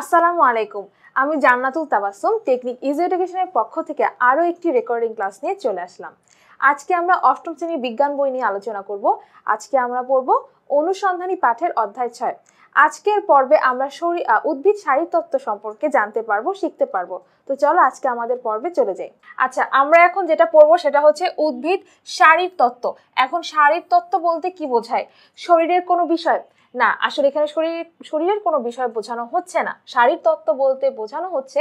আসসালামু আলাইকুম আমি জান্নাতুল তাবাসুম টেকনিক ইজি এডুকেশনের পক্ষ থেকে আরও একটি রেকর্ডিং ক্লাস নিয়ে চলে আসলাম আজকে আমরা অষ্টম শ্রেণীর বিজ্ঞান বই নিয়ে আলোচনা করব আজকে আমরা পড়ব অনুসন্ধানী পাঠের অধ্যায় ছয় আজকের পর্বে আমরা উদ্ভিদ শারীরতত্ত্ব সম্পর্কে জানতে পারবো শিখতে পারবো তো চলো আজকে আমাদের পর্বে চলে যাই আচ্ছা আমরা এখন যেটা পড়বো সেটা হচ্ছে উদ্ভিদ শারীরতত্ত্ব এখন শারীরতত্ত্ব বলতে কি বোঝায় শরীরের কোনো বিষয় না আসলে এখানে শরীর শরীরের কোনো বিষয় বোঝানো হচ্ছে না শারীর তত্ত্ব বলতে বোঝানো হচ্ছে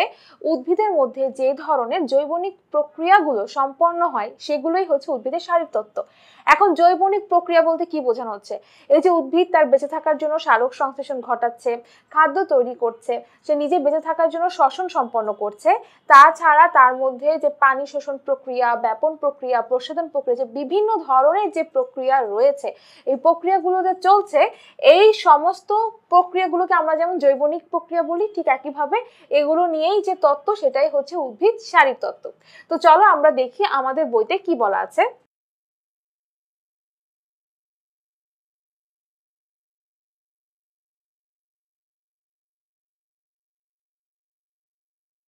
উদ্ভিদের মধ্যে যে ধরনের জৈবনিক প্রক্রিয়াগুলো সম্পন্ন হয় সেগুলোই হচ্ছে উদ্ভিদের শারীর তত্ত্ব এখন জৈবনিক প্রক্রিয়া বলতে কি বোঝানো হচ্ছে এই যে উদ্ভিদ তার বেঁচে থাকার জন্য সালোক সংশ্লেষণ ঘটাচ্ছে খাদ্য তৈরি করছে সে নিজে বেঁচে থাকার জন্য শ্বসন সম্পন্ন করছে তাছাড়া তার মধ্যে যে পানি শোষণ প্রক্রিয়া ব্যাপন প্রক্রিয়া প্রসাদন প্রক্রিয়া যে বিভিন্ন ধরনের যে প্রক্রিয়া রয়েছে এই প্রক্রিয়াগুলো যে চলছে এই এই সমস্ত প্রক্রিয়াগুলোকে আমরা যেমন জৈবনিক প্রক্রিয়া বলি ঠিক একইভাবে এগুলো নিয়েই যে তত্ত্ব সেটাই হচ্ছে উদ্ভিদ তত্ত্ব তো চলো আমরা দেখি আমাদের বইতে কি বলা আছে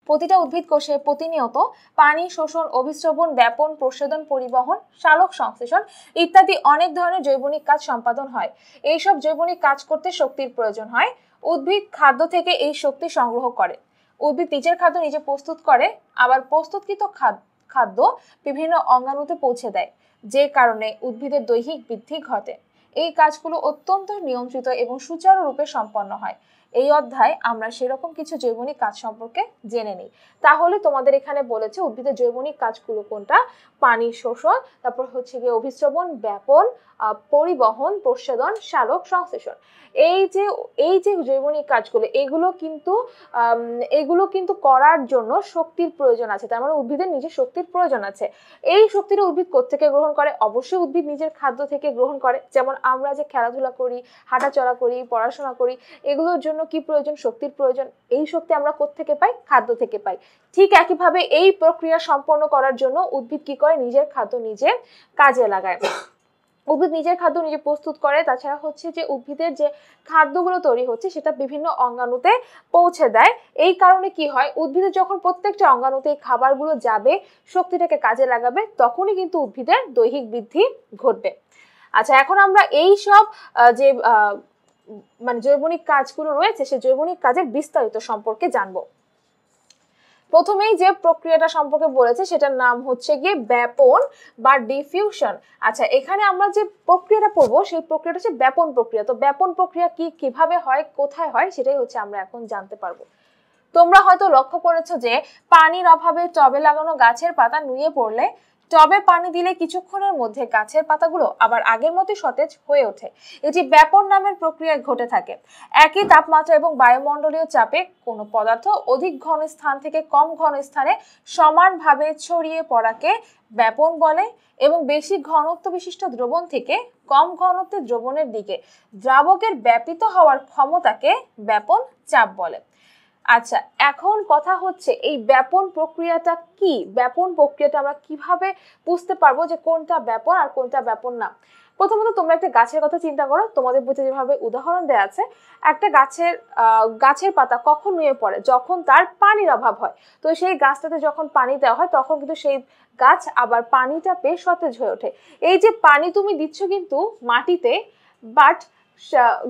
প্রতিটা উদ্ভিদ কোষে প্রতিনিয়ত পানি শোষণ অভিশ্রবণ ব্যাপন প্রসেদন পরিবহন সালোক সংশ্লেষণ ইত্যাদি অনেক ধরনের জৈবনিক কাজ সম্পাদন হয় এইসব জৈবনিক কাজ করতে শক্তির প্রয়োজন হয় উদ্ভিদ খাদ্য থেকে এই শক্তি সংগ্রহ করে উদ্ভিদ নিজের খাদ্য নিজে প্রস্তুত করে আবার প্রস্তুতকৃত খাদ্য বিভিন্ন অঙ্গাণুতে পৌঁছে দেয় যে কারণে উদ্ভিদের দৈহিক বৃদ্ধি ঘটে এই কাজগুলো অত্যন্ত নিয়ন্ত্রিত এবং সুচারুরূপে সম্পন্ন হয় এই অধ্যায় আমরা সেরকম কিছু জৈবনিক কাজ সম্পর্কে জেনে নিই তাহলে তোমাদের এখানে বলেছে উদ্ভিদের জৈবনিক কাজগুলো কোনটা পানি শোষণ তারপর হচ্ছে গিয়ে অভিশ্রবণ ব্যাপন পরিবহন প্রসাদন সারক সংশ্লেষণ এই যে এই যে জৈবনিক কাজগুলো এগুলো কিন্তু এগুলো কিন্তু করার জন্য শক্তির প্রয়োজন আছে তার মানে উদ্ভিদের নিজের শক্তির প্রয়োজন আছে এই শক্তির উদ্ভিদ থেকে গ্রহণ করে অবশ্যই উদ্ভিদ নিজের খাদ্য থেকে গ্রহণ করে যেমন আমরা যে খেলাধুলা করি হাঁটাচলা করি পড়াশোনা করি এগুলোর জন্য কি প্রয়োজন শক্তির প্রয়োজন এই শক্তি আমরা কোথেকে পাই খাদ্য থেকে পাই ঠিক একইভাবে এই প্রক্রিয়া সম্পন্ন করার জন্য উদ্ভিদ কি করে নিজের খাদ্য নিজে কাজে লাগায় উদ্ভিদ নিজের খাদ্য নিজে প্রস্তুত করে তাছাড়া হচ্ছে যে উদ্ভিদের যে খাদ্যগুলো তৈরি হচ্ছে সেটা বিভিন্ন অঙ্গাণুতে পৌঁছে দেয় এই কারণে কি হয় উদ্ভিদে যখন প্রত্যেকটা অঙ্গাণুতে এই খাবারগুলো যাবে শক্তিটাকে কাজে লাগাবে তখনই কিন্তু উদ্ভিদের দৈহিক বৃদ্ধি ঘটবে আচ্ছা এখন আমরা এই সব যে মানে জৈবনিক কাজগুলো রয়েছে সেই জৈবনিক কাজের বিস্তারিত সম্পর্কে জানবো প্রথমেই যে প্রক্রিয়াটা সম্পর্কে বলেছে সেটার নাম হচ্ছে গিয়ে ব্যাপন বা ডিফিউশন আচ্ছা এখানে আমরা যে প্রক্রিয়াটা পড়বো সেই প্রক্রিয়াটা হচ্ছে ব্যাপন প্রক্রিয়া তো ব্যাপন প্রক্রিয়া কি কিভাবে হয় কোথায় হয় সেটাই হচ্ছে আমরা এখন জানতে পারবো তোমরা হয়তো লক্ষ্য করেছো যে পানির অভাবে টবে লাগানো গাছের পাতা নুয়ে পড়লে টবে পানি দিলে কিছুক্ষণের মধ্যে গাছের পাতাগুলো আবার আগের মতো সতেজ হয়ে ওঠে এটি ব্যাপন নামের প্রক্রিয়ায় ঘটে থাকে একই তাপমাত্রা এবং বায়ুমণ্ডলীয় চাপে কোনো পদার্থ অধিক ঘন স্থান থেকে কম ঘন স্থানে সমানভাবে ছড়িয়ে পড়াকে ব্যাপন বলে এবং বেশি ঘনত্ব বিশিষ্ট দ্রবণ থেকে কম ঘনত্বের দ্রবণের দিকে দ্রাবকের ব্যাপিত হওয়ার ক্ষমতাকে ব্যাপন চাপ বলে আচ্ছা এখন কথা হচ্ছে এই ব্যাপন প্রক্রিয়াটা কি ব্যাপন প্রক্রিয়াটা আমরা কিভাবে বুঝতে পারবো যে কোনটা ব্যাপন আর কোনটা ব্যাপন না প্রথমত তোমরা একটা গাছের কথা চিন্তা করো তোমাদের বুঝে যেভাবে উদাহরণ দেওয়া আছে একটা গাছের গাছের পাতা কখন নুয়ে পড়ে যখন তার পানির অভাব হয় তো সেই গাছটাতে যখন পানি দেওয়া হয় তখন কিন্তু সেই গাছ আবার পানিটা পেয়ে সতেজ হয়ে ওঠে এই যে পানি তুমি দিচ্ছ কিন্তু মাটিতে বাট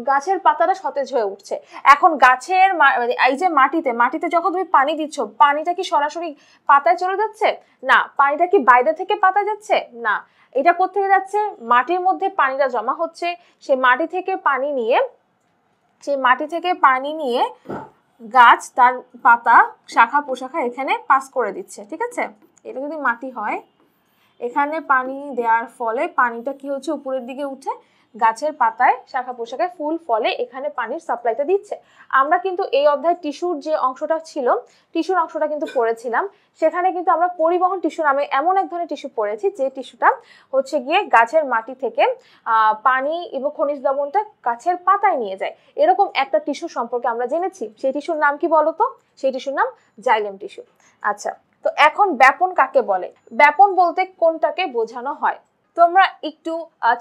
গাছের পাতাটা সতেজ হয়ে উঠছে এখন গাছের মানে এই যে মাটিতে মাটিতে যখন তুমি পানি দিচ্ছ পানিটা কি সরাসরি পাতায় চলে যাচ্ছে না পানিটা কি বাইরে থেকে পাতা যাচ্ছে না এটা কোথেকে যাচ্ছে মাটির মধ্যে পানিটা জমা হচ্ছে সে মাটি থেকে পানি নিয়ে সেই মাটি থেকে পানি নিয়ে গাছ তার পাতা শাখা পোশাখা এখানে পাস করে দিচ্ছে ঠিক আছে এটা যদি মাটি হয় এখানে পানি দেওয়ার ফলে পানিটা কি হচ্ছে উপরের দিকে উঠে গাছের পাতায় শাখা পোশাকে ফুল ফলে এখানে পানির সাপ্লাইটা দিচ্ছে আমরা কিন্তু এই অধ্যায় টিস্যুর যে অংশটা ছিল টিস্যুর অংশটা কিন্তু পড়েছিলাম সেখানে কিন্তু আমরা পরিবহন টিস্যু নামে এমন এক ধরনের টিস্যু পড়েছি যে টিস্যুটা হচ্ছে গিয়ে গাছের মাটি থেকে পানি এবং খনিজ লবণটা গাছের পাতায় নিয়ে যায় এরকম একটা টিস্যু সম্পর্কে আমরা জেনেছি সেই টিস্যুর নাম কি বলতো সেই টিস্যুর নাম জাইলেম টিস্যু আচ্ছা তো এখন ব্যাপন কাকে বলে ব্যাপন বলতে কোনটাকে বোঝানো হয় তোমরা একটু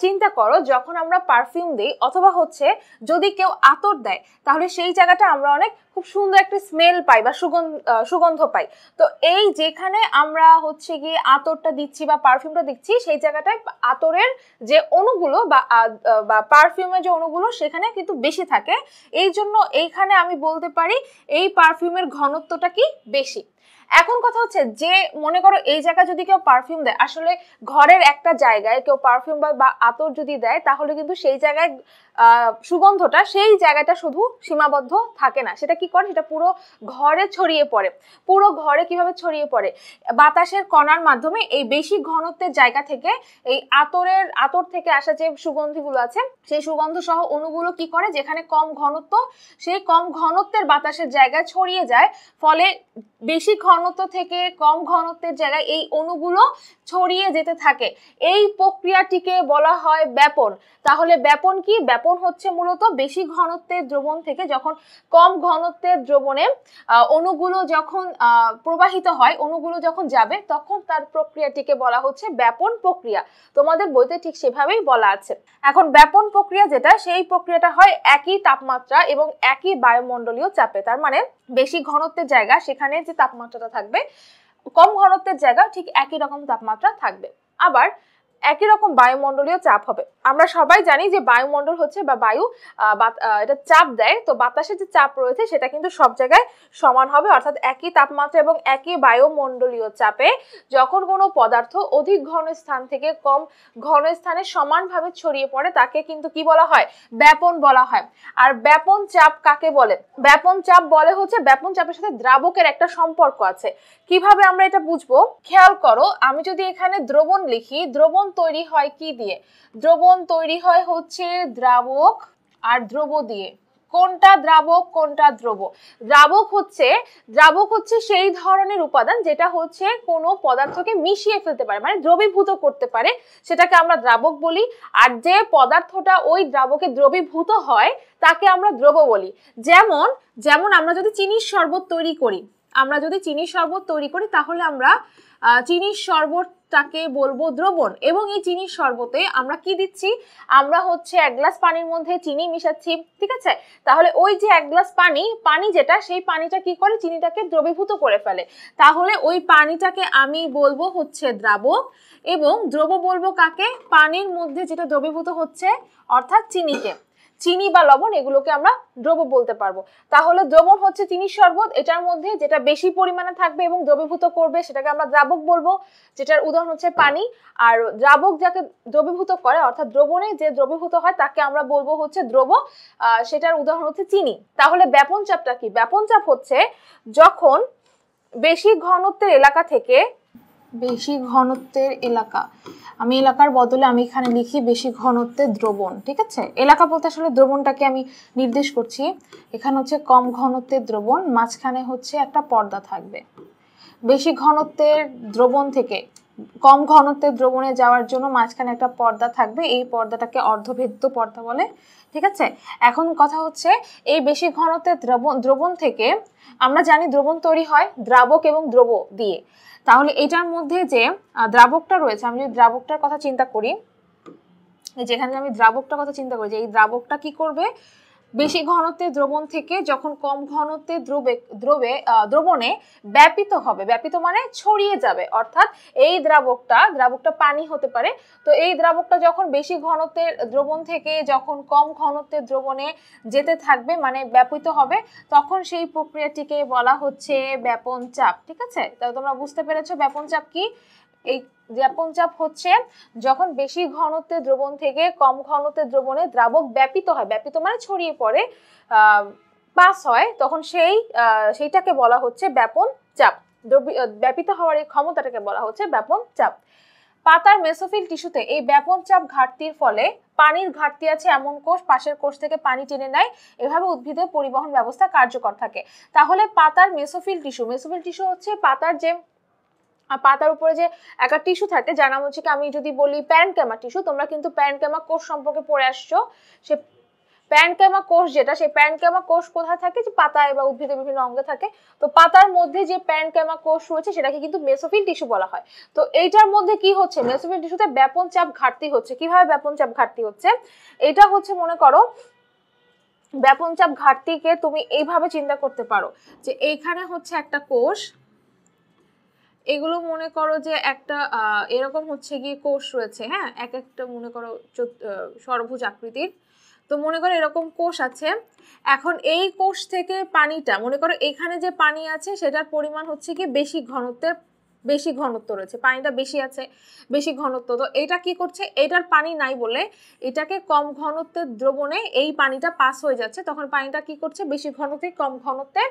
চিন্তা করো যখন আমরা পারফিউম দিই অথবা হচ্ছে যদি কেউ আতর দেয় তাহলে সেই জায়গাটা আমরা অনেক খুব সুন্দর একটা স্মেল পাই বা সুগন্ধ সুগন্ধ পাই তো এই যেখানে আমরা হচ্ছে গিয়ে আতরটা দিচ্ছি বা পারফিউমটা দিচ্ছি সেই জায়গাটায় আতরের যে অণুগুলো বা বা পারফিউমের যে অণুগুলো সেখানে কিন্তু বেশি থাকে এই জন্য এইখানে আমি বলতে পারি এই পারফিউমের ঘনত্বটা কি বেশি এখন কথা হচ্ছে যে মনে করো এই জায়গা যদি কেউ পারফিউম দেয় আসলে ঘরের একটা জায়গায় কেউ পারফিউম বা আতর যদি দেয় তাহলে কিন্তু সেই জায়গায় সুগন্ধটা সেই জায়গাটা শুধু সীমাবদ্ধ থাকে না সেটা কি করে সেটা পুরো ঘরে ছড়িয়ে পড়ে পুরো ঘরে কিভাবে ছড়িয়ে পড়ে বাতাসের কণার মাধ্যমে এই বেশি ঘনত্বের জায়গা থেকে এই আতরের আতর থেকে আসা যে সুগন্ধিগুলো আছে সেই সুগন্ধ সহ অণুগুলো কি করে যেখানে কম ঘনত্ব সেই কম ঘনত্বের বাতাসের জায়গায় ছড়িয়ে যায় ফলে বেশি ঘন ঘনত্ব থেকে কম ঘনত্বের জায়গায় এই অণুগুলো ছড়িয়ে যেতে থাকে এই প্রক্রিয়াটিকে বলা হয় ব্যাপন তাহলে ব্যাপন কি ব্যাপন হচ্ছে মূলত বেশি ঘনত্বের দ্রবণ থেকে যখন কম ঘনত্বের দ্রবণে অণুগুলো যখন প্রবাহিত হয় অণুগুলো যখন যাবে তখন তার প্রক্রিয়াটিকে বলা হচ্ছে ব্যাপন প্রক্রিয়া তোমাদের বইতে ঠিক সেভাবেই বলা আছে এখন ব্যাপন প্রক্রিয়া যেটা সেই প্রক্রিয়াটা হয় একই তাপমাত্রা এবং একই বায়ুমণ্ডলীয় চাপে তার মানে বেশি ঘনত্বের জায়গা সেখানে যে তাপমাত্রাটা থাকবে কম ঘনত্বের জায়গা ঠিক একই রকম তাপমাত্রা থাকবে আবার একই রকম বায়ুমণ্ডলীয় চাপ হবে আমরা সবাই জানি যে বায়ুমণ্ডল হচ্ছে বা বায়ু এটা চাপ দেয় তো বাতাসের যে চাপ রয়েছে সেটা কিন্তু সব জায়গায় সমান হবে অর্থাৎ একই তাপমাত্রা এবং একই বায়ুমণ্ডলীয় চাপে যখন কোনো পদার্থ অধিক ঘন স্থান থেকে কম ঘন স্থানে সমানভাবে ছড়িয়ে পড়ে তাকে কিন্তু কি বলা হয় ব্যাপন বলা হয় আর ব্যাপন চাপ কাকে বলে ব্যাপন চাপ বলে হচ্ছে ব্যাপন চাপের সাথে দ্রাবকের একটা সম্পর্ক আছে কিভাবে আমরা এটা বুঝবো খেয়াল করো আমি যদি এখানে দ্রবণ লিখি দ্রবণ তৈরি হয় কি দিয়ে দ্রবণ তৈরি হয় হচ্ছে দ্রাবক আর দ্রব দিয়ে কোনটা দ্রাবক কোনটা দ্রব দ্রাবক হচ্ছে দ্রাবক হচ্ছে সেই ধরনের উপাদান যেটা হচ্ছে কোনো পদার্থকে মিশিয়ে ফেলতে পারে মানে দ্রবীভূত করতে পারে সেটাকে আমরা দ্রাবক বলি আর যে পদার্থটা ওই দ্রাবকে দ্রবীভূত হয় তাকে আমরা দ্রব বলি যেমন যেমন আমরা যদি চিনির শরবত তৈরি করি আমরা যদি চিনির শরবত তৈরি করি তাহলে আমরা চিনির শরবত তাকে বলবো দ্রবণ এবং এই চিনির শরবতে আমরা কি দিচ্ছি আমরা হচ্ছে এক গ্লাস পানির মধ্যে চিনি মিশাচ্ছি ঠিক আছে তাহলে ওই যে এক গ্লাস পানি পানি যেটা সেই পানিটা কি করে চিনিটাকে দ্রবীভূত করে ফেলে তাহলে ওই পানিটাকে আমি বলবো হচ্ছে দ্রাবক এবং দ্রব বলবো কাকে পানির মধ্যে যেটা দ্রবীভূত হচ্ছে অর্থাৎ চিনিকে চিনি বা লবণ এগুলোকে আমরা দ্রব বলতে পারবো তাহলে দ্রবণ হচ্ছে চিনির শরবত এটার মধ্যে যেটা বেশি পরিমাণে থাকবে এবং দ্রবীভূত করবে সেটাকে আমরা দ্রাবক বলবো যেটার উদাহরণ হচ্ছে পানি আর দ্রাবক যাকে দ্রবীভূত করে অর্থাৎ দ্রবণে যে দ্রবীভূত হয় তাকে আমরা বলবো হচ্ছে দ্রব সেটার উদাহরণ হচ্ছে চিনি তাহলে ব্যাপন চাপটা কি ব্যাপন চাপ হচ্ছে যখন বেশি ঘনত্বের এলাকা থেকে বেশি ঘনত্বের এলাকা আমি এলাকার বদলে আমি এখানে লিখি বেশি ঘনত্বের দ্রবণ ঠিক আছে এলাকা বলতে আসলে দ্রবণটাকে আমি নির্দেশ করছি এখানে হচ্ছে কম ঘনত্বের দ্রবণ মাঝখানে হচ্ছে একটা পর্দা থাকবে বেশি ঘনত্বের দ্রবণ থেকে কম ঘনত্বের দ্রবণে যাওয়ার জন্য মাঝখানে একটা পর্দা থাকবে এই পর্দাটাকে অর্ধভেদ্য পর্দা বলে ঠিক আছে এখন কথা হচ্ছে এই বেশি ঘনত্বের দ্রবণ দ্রবণ থেকে আমরা জানি দ্রবণ তৈরি হয় দ্রাবক এবং দ্রব দিয়ে তাহলে এটার মধ্যে যে দ্রাবকটা রয়েছে আমি যদি দ্রাবকটার কথা চিন্তা করি যেখানে আমি দ্রাবকটার কথা চিন্তা করি যে এই দ্রাবকটা কি করবে বেশি ঘনত্বের দ্রবণ থেকে যখন কম ঘনত্বে দ্রবে দ্রবে দ্রবণে ব্যাপিত হবে ব্যাপিত মানে ছড়িয়ে যাবে অর্থাৎ এই দ্রাবকটা দ্রাবকটা পানি হতে পারে তো এই দ্রাবকটা যখন বেশি ঘনত্বের দ্রবণ থেকে যখন কম ঘনত্বের দ্রবণে যেতে থাকবে মানে ব্যাপিত হবে তখন সেই প্রক্রিয়াটিকে বলা হচ্ছে ব্যাপন চাপ ঠিক আছে তাহলে তোমরা বুঝতে পেরেছো ব্যাপন চাপ কি এই জ্যাপন চাপ হচ্ছে যখন বেশি ঘনত্বের দ্রবণ থেকে কম ঘনত্বের দ্রবণে দ্রাবক ব্যাপিত হয় ব্যাপিত মানে ছড়িয়ে পড়ে পাস হয় তখন সেই সেইটাকে বলা হচ্ছে ব্যাপন চাপ ব্যাপিত হওয়ার এই ক্ষমতাটাকে বলা হচ্ছে ব্যাপন চাপ পাতার মেসোফিল টিস্যুতে এই ব্যাপন চাপ ঘাটতির ফলে পানির ঘাটতি আছে এমন কোষ পাশের কোষ থেকে পানি টেনে নেয় এভাবে উদ্ভিদের পরিবহন ব্যবস্থা কার্যকর থাকে তাহলে পাতার মেসোফিল টিস্যু মেসোফিল টিস্যু হচ্ছে পাতার যে পাতার উপরে যে একটা টিস্যু থাকে যার নাম হচ্ছে কি আমি যদি বলি ক্যামা টিস্যু তোমরা কিন্তু প্যান্টক্যামা কোষ সম্পর্কে পড়ে আসছো সে প্যান্টক্যামা কোষ যেটা সেই প্যান্টক্যামা কোষ কোথায় থাকে যে পাতায় বা উদ্ভিদের বিভিন্ন অঙ্গে থাকে তো পাতার মধ্যে যে প্যান্টক্যামা কোষ রয়েছে সেটাকে কিন্তু মেসোফিল টিস্যু বলা হয় তো এইটার মধ্যে কি হচ্ছে মেসোফিল টিস্যুতে ব্যাপন চাপ ঘাটতি হচ্ছে কিভাবে ব্যাপন চাপ ঘাটতি হচ্ছে এটা হচ্ছে মনে করো ব্যাপন চাপ ঘাটতিকে তুমি এইভাবে চিন্তা করতে পারো যে এইখানে হচ্ছে একটা কোষ এগুলো মনে করো যে একটা এরকম হচ্ছে গিয়ে কোষ রয়েছে হ্যাঁ এক একটা মনে করো সরভুজ আকৃতির তো মনে করো এরকম কোষ আছে এখন এই কোষ থেকে পানিটা মনে করো এখানে যে পানি আছে সেটার পরিমাণ হচ্ছে কি বেশি ঘনত্বের বেশি ঘনত্ব রয়েছে পানিটা বেশি আছে বেশি ঘনত্ব তো এটা কি করছে এটার পানি নাই বলে এটাকে কম ঘনত্বের দ্রবণে এই পানিটা পাস হয়ে যাচ্ছে তখন পানিটা কি করছে বেশি ঘনত্বে কম ঘনত্বের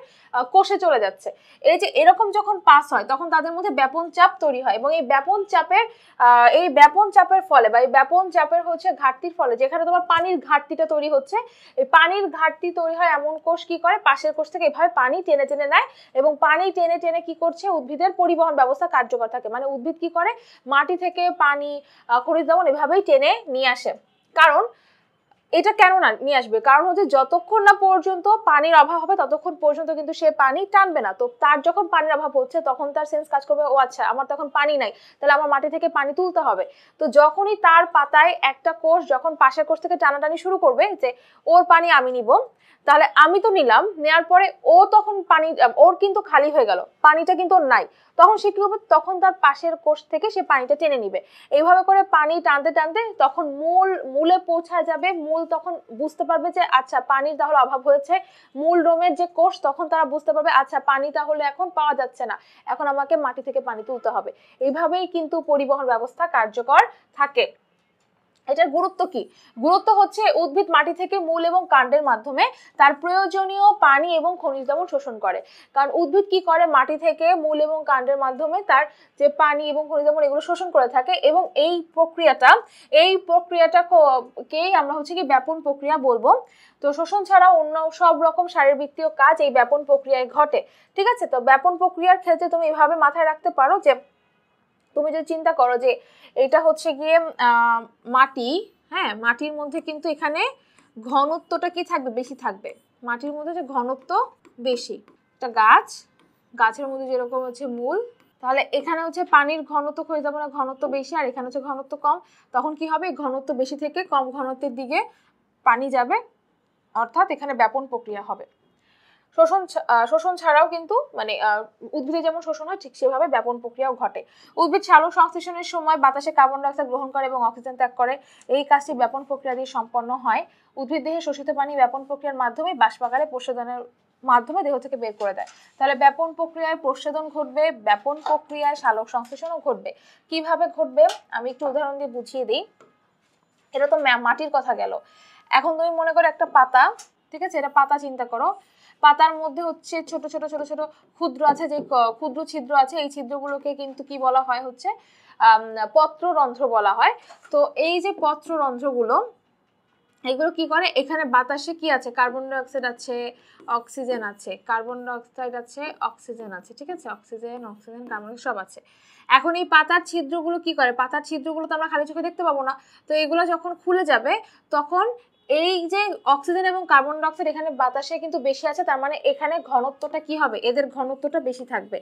কোষে চলে যাচ্ছে এই যে এরকম যখন পাস হয় তখন তাদের মধ্যে ব্যাপন চাপ তৈরি হয় এবং এই ব্যাপন চাপের এই ব্যাপন চাপের ফলে বা এই ব্যাপন চাপের হচ্ছে ঘাটতির ফলে যেখানে তোমার পানির ঘাটতিটা তৈরি হচ্ছে এই পানির ঘাটতি তৈরি হয় এমন কোষ কি করে পাশের কোষ থেকে এভাবে পানি টেনে টেনে নেয় এবং পানি টেনে টেনে কি করছে উদ্ভিদের পরিবহন ব্যবস্থা অবস্থা কার্যকর থাকে মানে উদ্ভিদ কি করে মাটি থেকে পানি খনিজ লবণ এভাবেই টেনে নিয়ে আসে কারণ এটা কেন না নিয়ে আসবে কারণ হচ্ছে যতক্ষণ না পর্যন্ত পানির অভাব হবে ততক্ষণ পর্যন্ত কিন্তু সে পানি টানবে না তো তার যখন পানির অভাব হচ্ছে তখন তার সেন্স কাজ করবে ও আচ্ছা আমার তখন পানি নাই তাহলে আমার মাটি থেকে পানি তুলতে হবে তো যখনই তার পাতায় একটা কোষ যখন পাশের কোষ থেকে টানাটানি শুরু করবে যে ওর পানি আমি নিব তাহলে আমি তো নিলাম নেয়ার পরে ও তখন পানি ওর কিন্তু খালি হয়ে গেল পানিটা কিন্তু ওর নাই তখন সে কি হবে তখন তার পাশের কোষ থেকে সে পানিটা টেনে নিবে এইভাবে করে পানি টানতে টানতে তখন মূল মূলে পৌঁছা যাবে মূল মূল তখন বুঝতে পারবে যে আচ্ছা পানির তাহলে অভাব হয়েছে মূল রোমের যে কোষ তখন তারা বুঝতে পারবে আচ্ছা পানি তাহলে এখন পাওয়া যাচ্ছে না এখন আমাকে মাটি থেকে পানি তুলতে হবে এইভাবেই কিন্তু পরিবহন ব্যবস্থা কার্যকর থাকে এটার গুরুত্ব কি গুরুত্ব হচ্ছে উদ্ভিদ মাটি থেকে মূল এবং কাণ্ডের মাধ্যমে তার প্রয়োজনীয় পানি এবং খনিজ লবণ শোষণ করে কারণ উদ্ভিদ কি করে মাটি থেকে মূল এবং কাণ্ডের মাধ্যমে তার যে পানি এবং খনিজ লবণ এগুলো শোষণ করে থাকে এবং এই প্রক্রিয়াটা এই প্রক্রিয়াটাকেই আমরা হচ্ছে কি ব্যাপন প্রক্রিয়া বলবো তো শোষণ ছাড়া অন্য সব রকম শারীরবৃত্তীয় কাজ এই ব্যাপন প্রক্রিয়ায় ঘটে ঠিক আছে তো ব্যাপন প্রক্রিয়ার ক্ষেত্রে তুমি এভাবে মাথায় রাখতে পারো যে তুমি যদি চিন্তা করো যে এটা হচ্ছে গিয়ে মাটি হ্যাঁ মাটির মধ্যে কিন্তু এখানে ঘনত্বটা কি থাকবে বেশি থাকবে মাটির মধ্যে যে ঘনত্ব বেশি একটা গাছ গাছের মধ্যে যেরকম হচ্ছে মূল তাহলে এখানে হচ্ছে পানির ঘনত্ব না ঘনত্ব বেশি আর এখানে হচ্ছে ঘনত্ব কম তখন কি হবে ঘনত্ব বেশি থেকে কম ঘনত্বের দিকে পানি যাবে অর্থাৎ এখানে ব্যাপন প্রক্রিয়া হবে শোষণ শোষণ ছাড়াও কিন্তু মানে উদ্ভিদে যেমন শোষণ হয় ঠিক সেভাবে ব্যাপন প্রক্রিয়াও ঘটে উদ্ভিদ সালোক সংশ্লেষণের সময় বাতাসে কার্বন ডাইঅক্সাইড গ্রহণ করে এবং অক্সিজেন ত্যাগ করে এই কাজটি ব্যাপন প্রক্রিয়া দিয়ে সম্পন্ন হয় উদ্ভিদ দেহে শোষিত পানি ব্যাপন প্রক্রিয়ার মাধ্যমে বাষ্পাগারে প্রশোধনের মাধ্যমে দেহ থেকে বের করে দেয় তাহলে ব্যাপন প্রক্রিয়ায় প্রশোধন ঘটবে ব্যাপন প্রক্রিয়ায় সালোক সংশ্লেষণও ঘটবে কিভাবে ঘটবে আমি একটু উদাহরণ দিয়ে বুঝিয়ে দিই এটা তো মাটির কথা গেল এখন তুমি মনে করো একটা পাতা ঠিক আছে এটা পাতা চিন্তা করো পাতার মধ্যে হচ্ছে ছোট ছোট ছোট ছোট ক্ষুদ্র আছে যে ক্ষুদ্র ছিদ্র আছে এই ছিদ্রগুলোকে কিন্তু কি বলা হয় হচ্ছে পত্ররন্ধ্র বলা হয় তো এই যে পত্ররন্ধ্রগুলো এগুলো কি করে এখানে বাতাসে কি আছে কার্বন ডাইঅক্সাইড আছে অক্সিজেন আছে কার্বন ডাইঅক্সাইড আছে অক্সিজেন আছে ঠিক আছে অক্সিজেন অক্সিজেন কার্বন সব আছে এখন এই পাতার ছিদ্রগুলো কি করে পাতার ছিদ্রগুলো তো আমরা খালি চোখে দেখতে পাবো না তো এগুলো যখন খুলে যাবে তখন এই যে অক্সিজেন এবং কার্বন ডাইঅক্সাইড এখানে বাতাসে কিন্তু বেশি আছে তার মানে এখানে ঘনত্বটা কি হবে এদের ঘনত্বটা বেশি থাকবে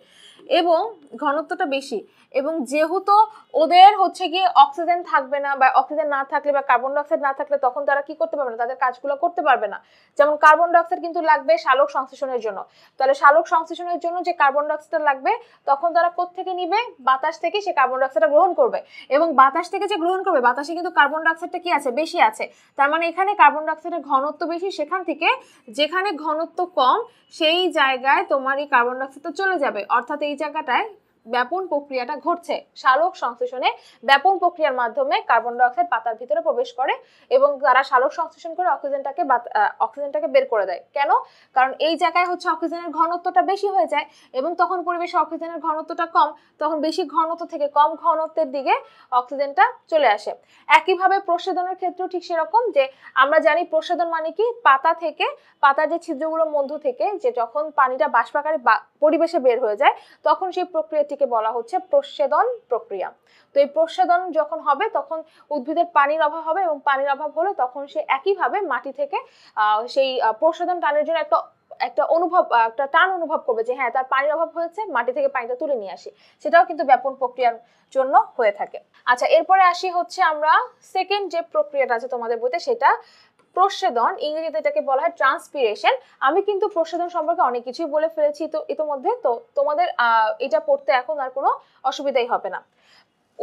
এবং ঘনত্বটা বেশি এবং যেহেতু ওদের হচ্ছে গিয়ে অক্সিজেন থাকবে না বা অক্সিজেন না থাকলে বা কার্বন ডাইঅক্সাইড না থাকলে তখন তারা কি করতে পারবে না তাদের কাজগুলো করতে পারবে না যেমন কার্বন ডাইঅক্সাইড কিন্তু লাগবে শালক সংশ্লেষণের জন্য তাহলে শালক সংশ্লেষণের জন্য যে কার্বন ডাইঅক্সাইড লাগবে তখন তারা কোত্থেকে নিবে বাতাস থেকে সে কার্বন ডাইঅক্সাইডটা গ্রহণ করবে এবং বাতাস থেকে যে গ্রহণ করবে বাতাসে কিন্তু কার্বন ডাইঅক্সাইডটা কি আছে বেশি আছে তার মানে এখানে কার্বন ডাইঅক্সাইডের ঘনত্ব বেশি সেখান থেকে যেখানে ঘনত্ব কম সেই জায়গায় তোমার এই কার্বন ডাইঅক্সাইড তো চলে যাবে অর্থাৎ এই জায়গাটায় ব্যাপন প্রক্রিয়াটা ঘটছে শালক সংশ্লেষণে ব্যাপন প্রক্রিয়ার মাধ্যমে কার্বন ডাইঅক্সাইড পাতার ভিতরে প্রবেশ করে এবং তারা শালক সংশ্লেষণ করে অক্সিজেনটাকে অক্সিজেনটাকে বের করে দেয় কেন কারণ এই জায়গায় হচ্ছে অক্সিজেনের ঘনত্বটা বেশি হয়ে যায় এবং তখন পরিবেশে অক্সিজেনের ঘনত্বটা কম তখন বেশি ঘনত্ব থেকে কম ঘনত্বের দিকে অক্সিজেনটা চলে আসে একইভাবে প্রসাদনের ক্ষেত্রেও ঠিক সেরকম যে আমরা জানি প্রসাদন মানে কি পাতা থেকে পাতার যে ছিদ্রগুলোর মধ্য থেকে যে যখন পানিটা বাষ্পাকারে পরিবেশে বের হয়ে যায় তখন সেই প্রক্রিয়াটি এটিকে বলা হচ্ছে প্রচ্ছেদন প্রক্রিয়া তো এই প্রচ্ছেদন যখন হবে তখন উদ্ভিদের পানির অভাব হবে এবং পানির অভাব হলে তখন সে একইভাবে মাটি থেকে সেই প্রচ্ছেদন টানের জন্য একটা একটা অনুভব একটা টান অনুভব করবে যে হ্যাঁ তার পানির অভাব হয়েছে মাটি থেকে পানিটা তুলে নিয়ে আসি সেটাও কিন্তু ব্যাপন প্রক্রিয়ার জন্য হয়ে থাকে আচ্ছা এরপরে আসি হচ্ছে আমরা সেকেন্ড যে প্রক্রিয়াটা আছে তোমাদের বইতে সেটা প্রসেদন ইংরেজিতে এটাকে বলা হয় ট্রান্সপিরেশন আমি কিন্তু প্রসেদন সম্পর্কে অনেক কিছুই বলে ফেলেছি তো ইতোমধ্যে তো তোমাদের এটা পড়তে এখন আর কোনো অসুবিধাই হবে না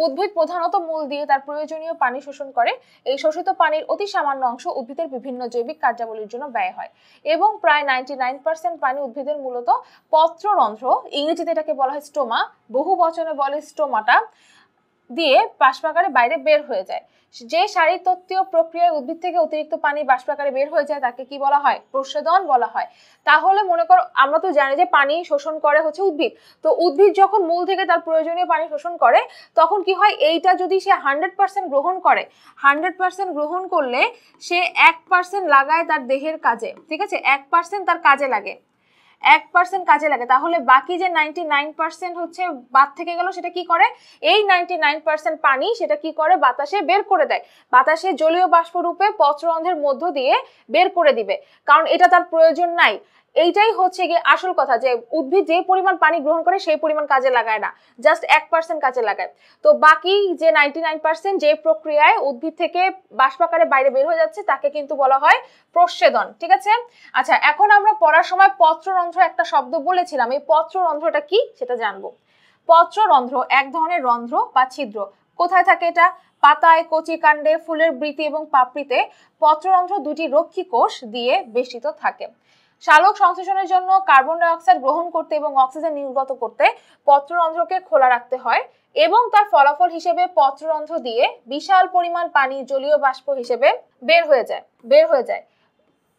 উদ্ভিদ প্রধানত মূল দিয়ে তার প্রয়োজনীয় পানি শোষণ করে এই শোষিত পানির অতি সামান্য অংশ উদ্ভিদের বিভিন্ন জৈবিক কার্যাবলীর জন্য ব্যয় হয় এবং প্রায় নাইনটি নাইন পার্সেন্ট পানি উদ্ভিদের মূলত পত্ররন্ধ্র ইংরেজিতে এটাকে বলা হয় স্টোমা বহু বচনে বলে স্টোমাটা দিয়ে বাষ্পাকারে বাইরে বের হয়ে যায় যে তত্ত্বীয় প্রক্রিয়ায় উদ্ভিদ থেকে অতিরিক্ত পানি বাষ্পাকারে বের হয়ে যায় তাকে কি বলা হয় প্রসাদন বলা হয় তাহলে মনে করো আমরা তো জানি যে পানি শোষণ করে হচ্ছে উদ্ভিদ তো উদ্ভিদ যখন মূল থেকে তার প্রয়োজনীয় পানি শোষণ করে তখন কি হয় এইটা যদি সে হান্ড্রেড পার্সেন্ট গ্রহণ করে হান্ড্রেড পার্সেন্ট গ্রহণ করলে সে এক পার্সেন্ট লাগায় তার দেহের কাজে ঠিক আছে এক পার্সেন্ট তার কাজে লাগে এক পার্সেন্ট কাজে লাগে তাহলে বাকি যে নাইনটি নাইন পার্সেন্ট হচ্ছে বাদ থেকে গেল সেটা কি করে এই নাইনটি নাইন পার্সেন্ট পানি সেটা কি করে বাতাসে বের করে দেয় বাতাসে জলীয় বাষ্পরূপে পত্ররন্ধ্রের মধ্য দিয়ে বের করে দিবে কারণ এটা তার প্রয়োজন নাই এইটাই হচ্ছে গিয়ে আসল কথা যে উদ্ভিদ যে পরিমাণ পানি গ্রহণ করে সেই পরিমাণ কাজে লাগায় না জাস্ট এক পার্সেন্ট কাজে লাগায় তো বাকি যে নাইনটি নাইন পার্সেন্ট যে প্রক্রিয়ায় উদ্ভিদ থেকে বাষ্পাকারে বাইরে বের হয়ে যাচ্ছে তাকে কিন্তু বলা হয় প্রচ্ছেদন ঠিক আছে আচ্ছা এখন আমরা পড়ার সময় পত্ররন্ধ্র একটা শব্দ বলেছিলাম এই পত্ররন্ধ্রটা কি সেটা জানবো পত্ররন্ধ্র এক ধরনের রন্ধ্র বা ছিদ্র কোথায় থাকে এটা পাতায় কচি কাণ্ডে ফুলের বৃতি এবং পাপড়িতে পত্ররন্ধ্র দুটি রক্ষী কোষ দিয়ে বেষ্টিত থাকে শালক সংশ্লেষণের জন্য কার্বন ডাইঅক্সাইড গ্রহণ করতে এবং অক্সিজেন নির্গত করতে পত্ররন্ধ্রকে খোলা রাখতে হয় এবং তার ফলাফল হিসেবে পত্ররন্ধ্র দিয়ে বিশাল পরিমাণ পানি জলীয় বাষ্প হিসেবে বের হয়ে যায় বের হয়ে যায়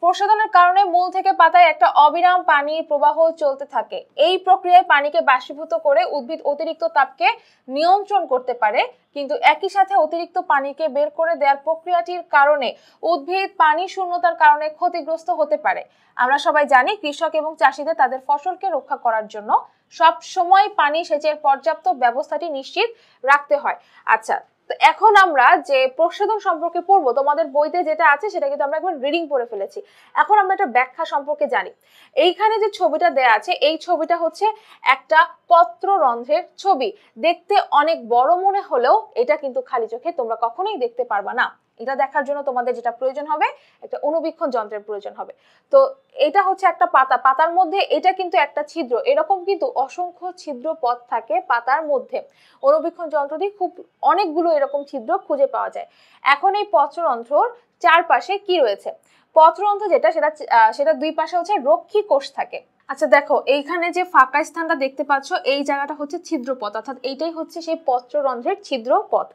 প্রসাধনের কারণে মূল থেকে পাতায় একটা অবিরাম পানির প্রবাহ চলতে থাকে এই প্রক্রিয়ায় পানিকে বাষ্পীভূত করে উদ্ভিদ অতিরিক্ত তাপকে নিয়ন্ত্রণ করতে পারে কিন্তু একই সাথে অতিরিক্ত পানিকে বের করে দেওয়ার প্রক্রিয়াটির কারণে উদ্ভিদ পানি শূন্যতার কারণে ক্ষতিগ্রস্ত হতে পারে আমরা সবাই জানি কৃষক এবং চাষিদের তাদের ফসলকে রক্ষা করার জন্য সব সময় পানি সেচের পর্যাপ্ত ব্যবস্থাটি নিশ্চিত রাখতে হয় আচ্ছা তো এখন আমরা যে প্রসাদন সম্পর্কে পড়বো তোমাদের বইতে যেটা আছে সেটা কিন্তু আমরা একবার রিডিং পড়ে ফেলেছি এখন আমরা একটা ব্যাখ্যা সম্পর্কে জানি এইখানে যে ছবিটা দেয়া আছে এই ছবিটা হচ্ছে একটা পত্ররন্ধ্রের ছবি দেখতে অনেক বড় মনে হলেও এটা কিন্তু খালি চোখে তোমরা কখনোই দেখতে পারবা না এটা দেখার জন্য তোমাদের যেটা প্রয়োজন হবে একটা অনুবীক্ষণ যন্ত্রের প্রয়োজন হবে তো এটা হচ্ছে একটা পাতা পাতার মধ্যে এটা কিন্তু একটা ছিদ্র এরকম কিন্তু অসংখ্য ছিদ্র পথ থাকে পাতার মধ্যে অনুবীক্ষণ যন্ত্র দিয়ে খুব অনেকগুলো এরকম ছিদ্র খুঁজে পাওয়া যায় এখন এই পত্ররন্ধ্রর চারপাশে কি রয়েছে পত্ররন্ধ্র যেটা সেটা সেটা দুই পাশে হচ্ছে রক্ষী কোষ থাকে আচ্ছা দেখো এইখানে যে ফাঁকা স্থানটা দেখতে পাচ্ছ এই জায়গাটা হচ্ছে ছিদ্র পথ অর্থাৎ এইটাই হচ্ছে সেই পত্ররন্ধ্রের ছিদ্র পথ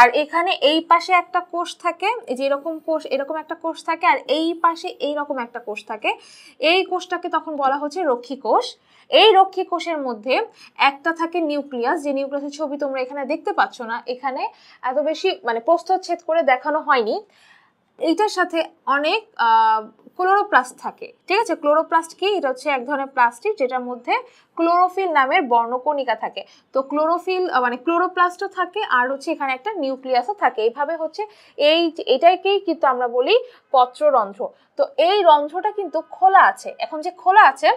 আর এখানে এই পাশে একটা কোষ থাকে যেরকম কোষ এরকম একটা কোষ থাকে আর এই পাশে এই রকম একটা কোষ থাকে এই কোষটাকে তখন বলা হচ্ছে রক্ষী কোষ এই রক্ষী কোষের মধ্যে একটা থাকে নিউক্লিয়াস যে নিউক্লিয়াসের ছবি তোমরা এখানে দেখতে পাচ্ছ না এখানে এত বেশি মানে প্রস্তচ্ছেদ করে দেখানো হয়নি এইটার সাথে অনেক ক্লোরোপ্লাস্ট থাকে ঠিক আছে ক্লোরোপ্লাস্ট কি এটা হচ্ছে এক ধরনের প্লাস্টিক যেটার মধ্যে ক্লোরোফিল নামের বর্ণকণিকা থাকে তো ক্লোরোফিল মানে ক্লোরোপ্লাস্টও থাকে আর হচ্ছে এখানে একটা নিউক্লিয়াসও থাকে এইভাবে হচ্ছে এই এটাকেই কিন্তু আমরা বলি পত্ররন্ধ্র তো এই রন্ধ্রটা কিন্তু খোলা আছে এখন যে খোলা আছে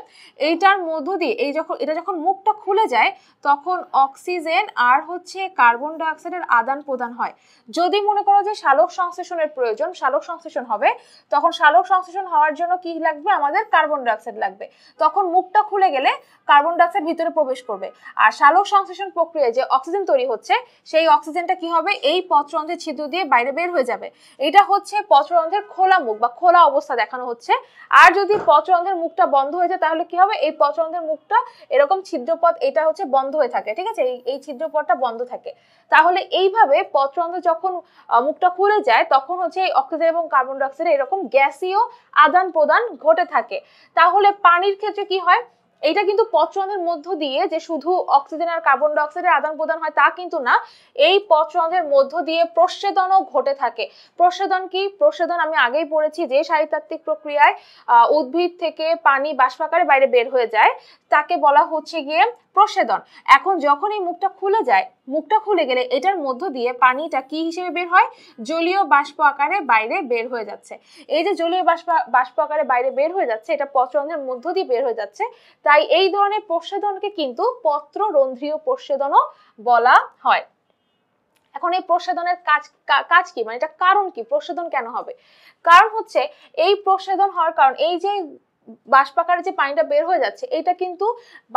এইটার মধ্য দিয়ে এই যখন এটা যখন মুখটা খুলে যায় তখন অক্সিজেন আর হচ্ছে কার্বন ডাইঅক্সাইডের আদান প্রদান হয় যদি মনে করো যে শালক সংশ্লেষণের প্রয়োজন শালক সংশ্লেষণ হবে তখন শালক সংশ্লেষণ হওয়ার জন্য কি লাগবে আমাদের কার্বন ডাইঅক্সাইড লাগবে তখন মুখটা খুলে গেলে কার্বন কার্বন ডাইঅক্সাইড ভিতরে প্রবেশ করবে আর শালক সংশ্লেষণ প্রক্রিয়ায় যে অক্সিজেন তৈরি হচ্ছে সেই অক্সিজেনটা কি হবে এই পত্ররন্ধ্রের ছিদ্র দিয়ে বাইরে বের হয়ে যাবে এটা হচ্ছে পত্ররন্ধ্রের খোলা মুখ বা খোলা অবস্থা দেখানো হচ্ছে আর যদি পত্ররন্ধ্রের মুখটা বন্ধ হয়ে যায় তাহলে কি হবে এই পত্ররন্ধ্রের মুখটা এরকম ছিদ্রপথ এটা হচ্ছে বন্ধ হয়ে থাকে ঠিক আছে এই ছিদ্রপথটা বন্ধ থাকে তাহলে এইভাবে পত্ররন্ধ্র যখন মুখটা খুলে যায় তখন হচ্ছে এই অক্সিজেন এবং কার্বন ডাইঅক্সাইড এরকম গ্যাসীয় আদান প্রদান ঘটে থাকে তাহলে পানির ক্ষেত্রে কি হয় এইটা কিন্তু পচনের মধ্য দিয়ে যে শুধু অক্সিজেন আর কার্বন ডাইঅক্সাইডের আদান প্রদান হয় তা কিন্তু না এই পচনের মধ্য দিয়ে প্রসেদনও ঘটে থাকে প্রসেদন কি প্রসেদন আমি আগেই পড়েছি যে সারিতাত্ত্বিক প্রক্রিয়ায় উদ্ভিদ থেকে পানি বাষ্পাকারে বাইরে বের হয়ে যায় তাকে বলা হচ্ছে গিয়ে প্রসেদন এখন যখন এই মুখটা খুলে যায় মুখটা খুলে গেলে এটার মধ্য দিয়ে পানিটা কি হিসেবে বের হয় জলীয় বাষ্প আকারে বাইরে বের হয়ে যাচ্ছে এই যে জলীয় বাষ্প বাষ্প আকারে বাইরে বের হয়ে যাচ্ছে এটা পত্ররন্ধ্রের মধ্য দিয়ে বের হয়ে যাচ্ছে তাই এই ধরনের প্রসেদনকে কিন্তু পত্ররন্ধ্রীয় প্রসেদনও বলা হয় এখন এই প্রসাদনের কাজ কাজ কি মানে এটা কারণ কি প্রসাদন কেন হবে কারণ হচ্ছে এই প্রসাদন হওয়ার কারণ এই যে বাষ্পাকারে যে পানিটা বের হয়ে যাচ্ছে এটা কিন্তু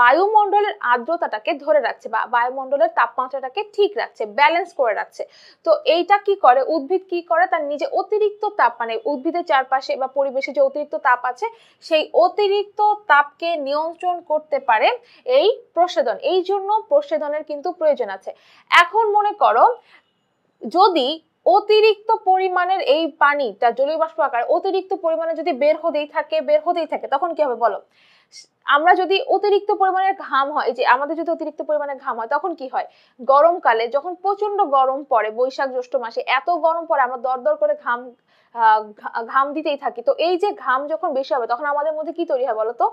বায়ুমণ্ডলের আর্দ্রতাটাকে ধরে রাখছে বা বায়ুমণ্ডলের তাপমাত্রাটাকে ঠিক রাখছে ব্যালেন্স করে রাখছে তো এইটা কি করে উদ্ভিদ কি করে তার নিজে অতিরিক্ত তাপ মানে উদ্ভিদের চারপাশে বা পরিবেশে যে অতিরিক্ত তাপ আছে সেই অতিরিক্ত তাপকে নিয়ন্ত্রণ করতে পারে এই প্রসেদন এই জন্য প্রসেদনের কিন্তু প্রয়োজন আছে এখন মনে করো যদি অতিরিক্ত পরিমাণের এই পানিটা জলীয় বাষ্প আকার অতিরিক্ত পরিমাণে যদি বের হতেই থাকে বের হতেই থাকে তখন কি হবে বলো আমরা যদি অতিরিক্ত পরিমাণে ঘাম হয় যে আমাদের যদি অতিরিক্ত পরিমাণে ঘাম হয় তখন কি হয় গরমকালে যখন প্রচন্ড গরম পড়ে বৈশাখ জ্যৈষ্ঠ মাসে এত গরম পড়ে আমরা দর দর করে ঘাম ঘাম দিতেই থাকি তো এই যে ঘাম যখন বেশি হবে তখন আমাদের মধ্যে কি তৈরি হয় বলতো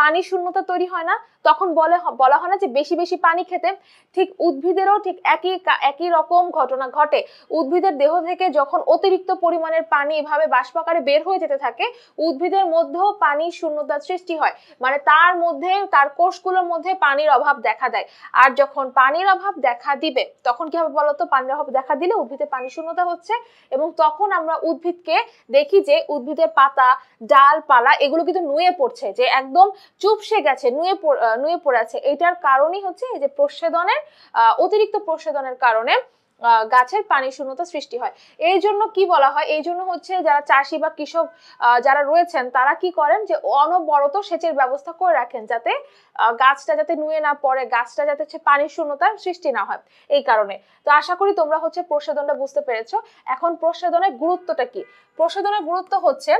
পানি শূন্যতা তৈরি হয় না তখন বলে বলা হয় না যে বেশি বেশি পানি খেতে ঠিক উদ্ভিদেরও ঠিক একই একই রকম ঘটনা ঘটে উদ্ভিদের দেহ থেকে যখন অতিরিক্ত পরিমাণের পানি এভাবে বাষ্পাকারে বের হয়ে যেতে থাকে উদ্ভিদের মধ্যেও পানি শূন্যতার সৃষ্টি হয় মানে তার মধ্যে তার কোষগুলোর মধ্যে পানির অভাব দেখা দেয় আর যখন পানির অভাব দেখা দিবে তখন কি হবে বলতো পানির অভাব দেখা দিলে উদ্ভিদের পানি শূন্যতা হচ্ছে এবং তখন আমরা উদ্ভিদ থেকে দেখি যে উদ্ভিদের পাতা ডাল পালা এগুলো কিন্তু নুয়ে পড়ছে যে একদম চুপসে গেছে নুয়ে নুয়ে পড়ে আছে এটার কারণই হচ্ছে এই যে প্রসেদনের অতিরিক্ত প্রসেদনের কারণে গাছের পানি শূন্যতা সৃষ্টি হয় এই জন্য কি বলা হয় এই জন্য হচ্ছে যারা চাষি বা কৃষক যারা রয়েছেন তারা কি করেন যে অনবরত সেচের ব্যবস্থা করে রাখেন যাতে গাছটা যাতে নুয়ে না পড়ে গাছটা যাতে হচ্ছে পানির শূন্যতার সৃষ্টি না হয় এই কারণে তো আশা করি তোমরা হচ্ছে প্রসাদনটা বুঝতে পেরেছো এখন প্রসাদনের গুরুত্বটা কি প্রসাদনের গুরুত্ব হচ্ছে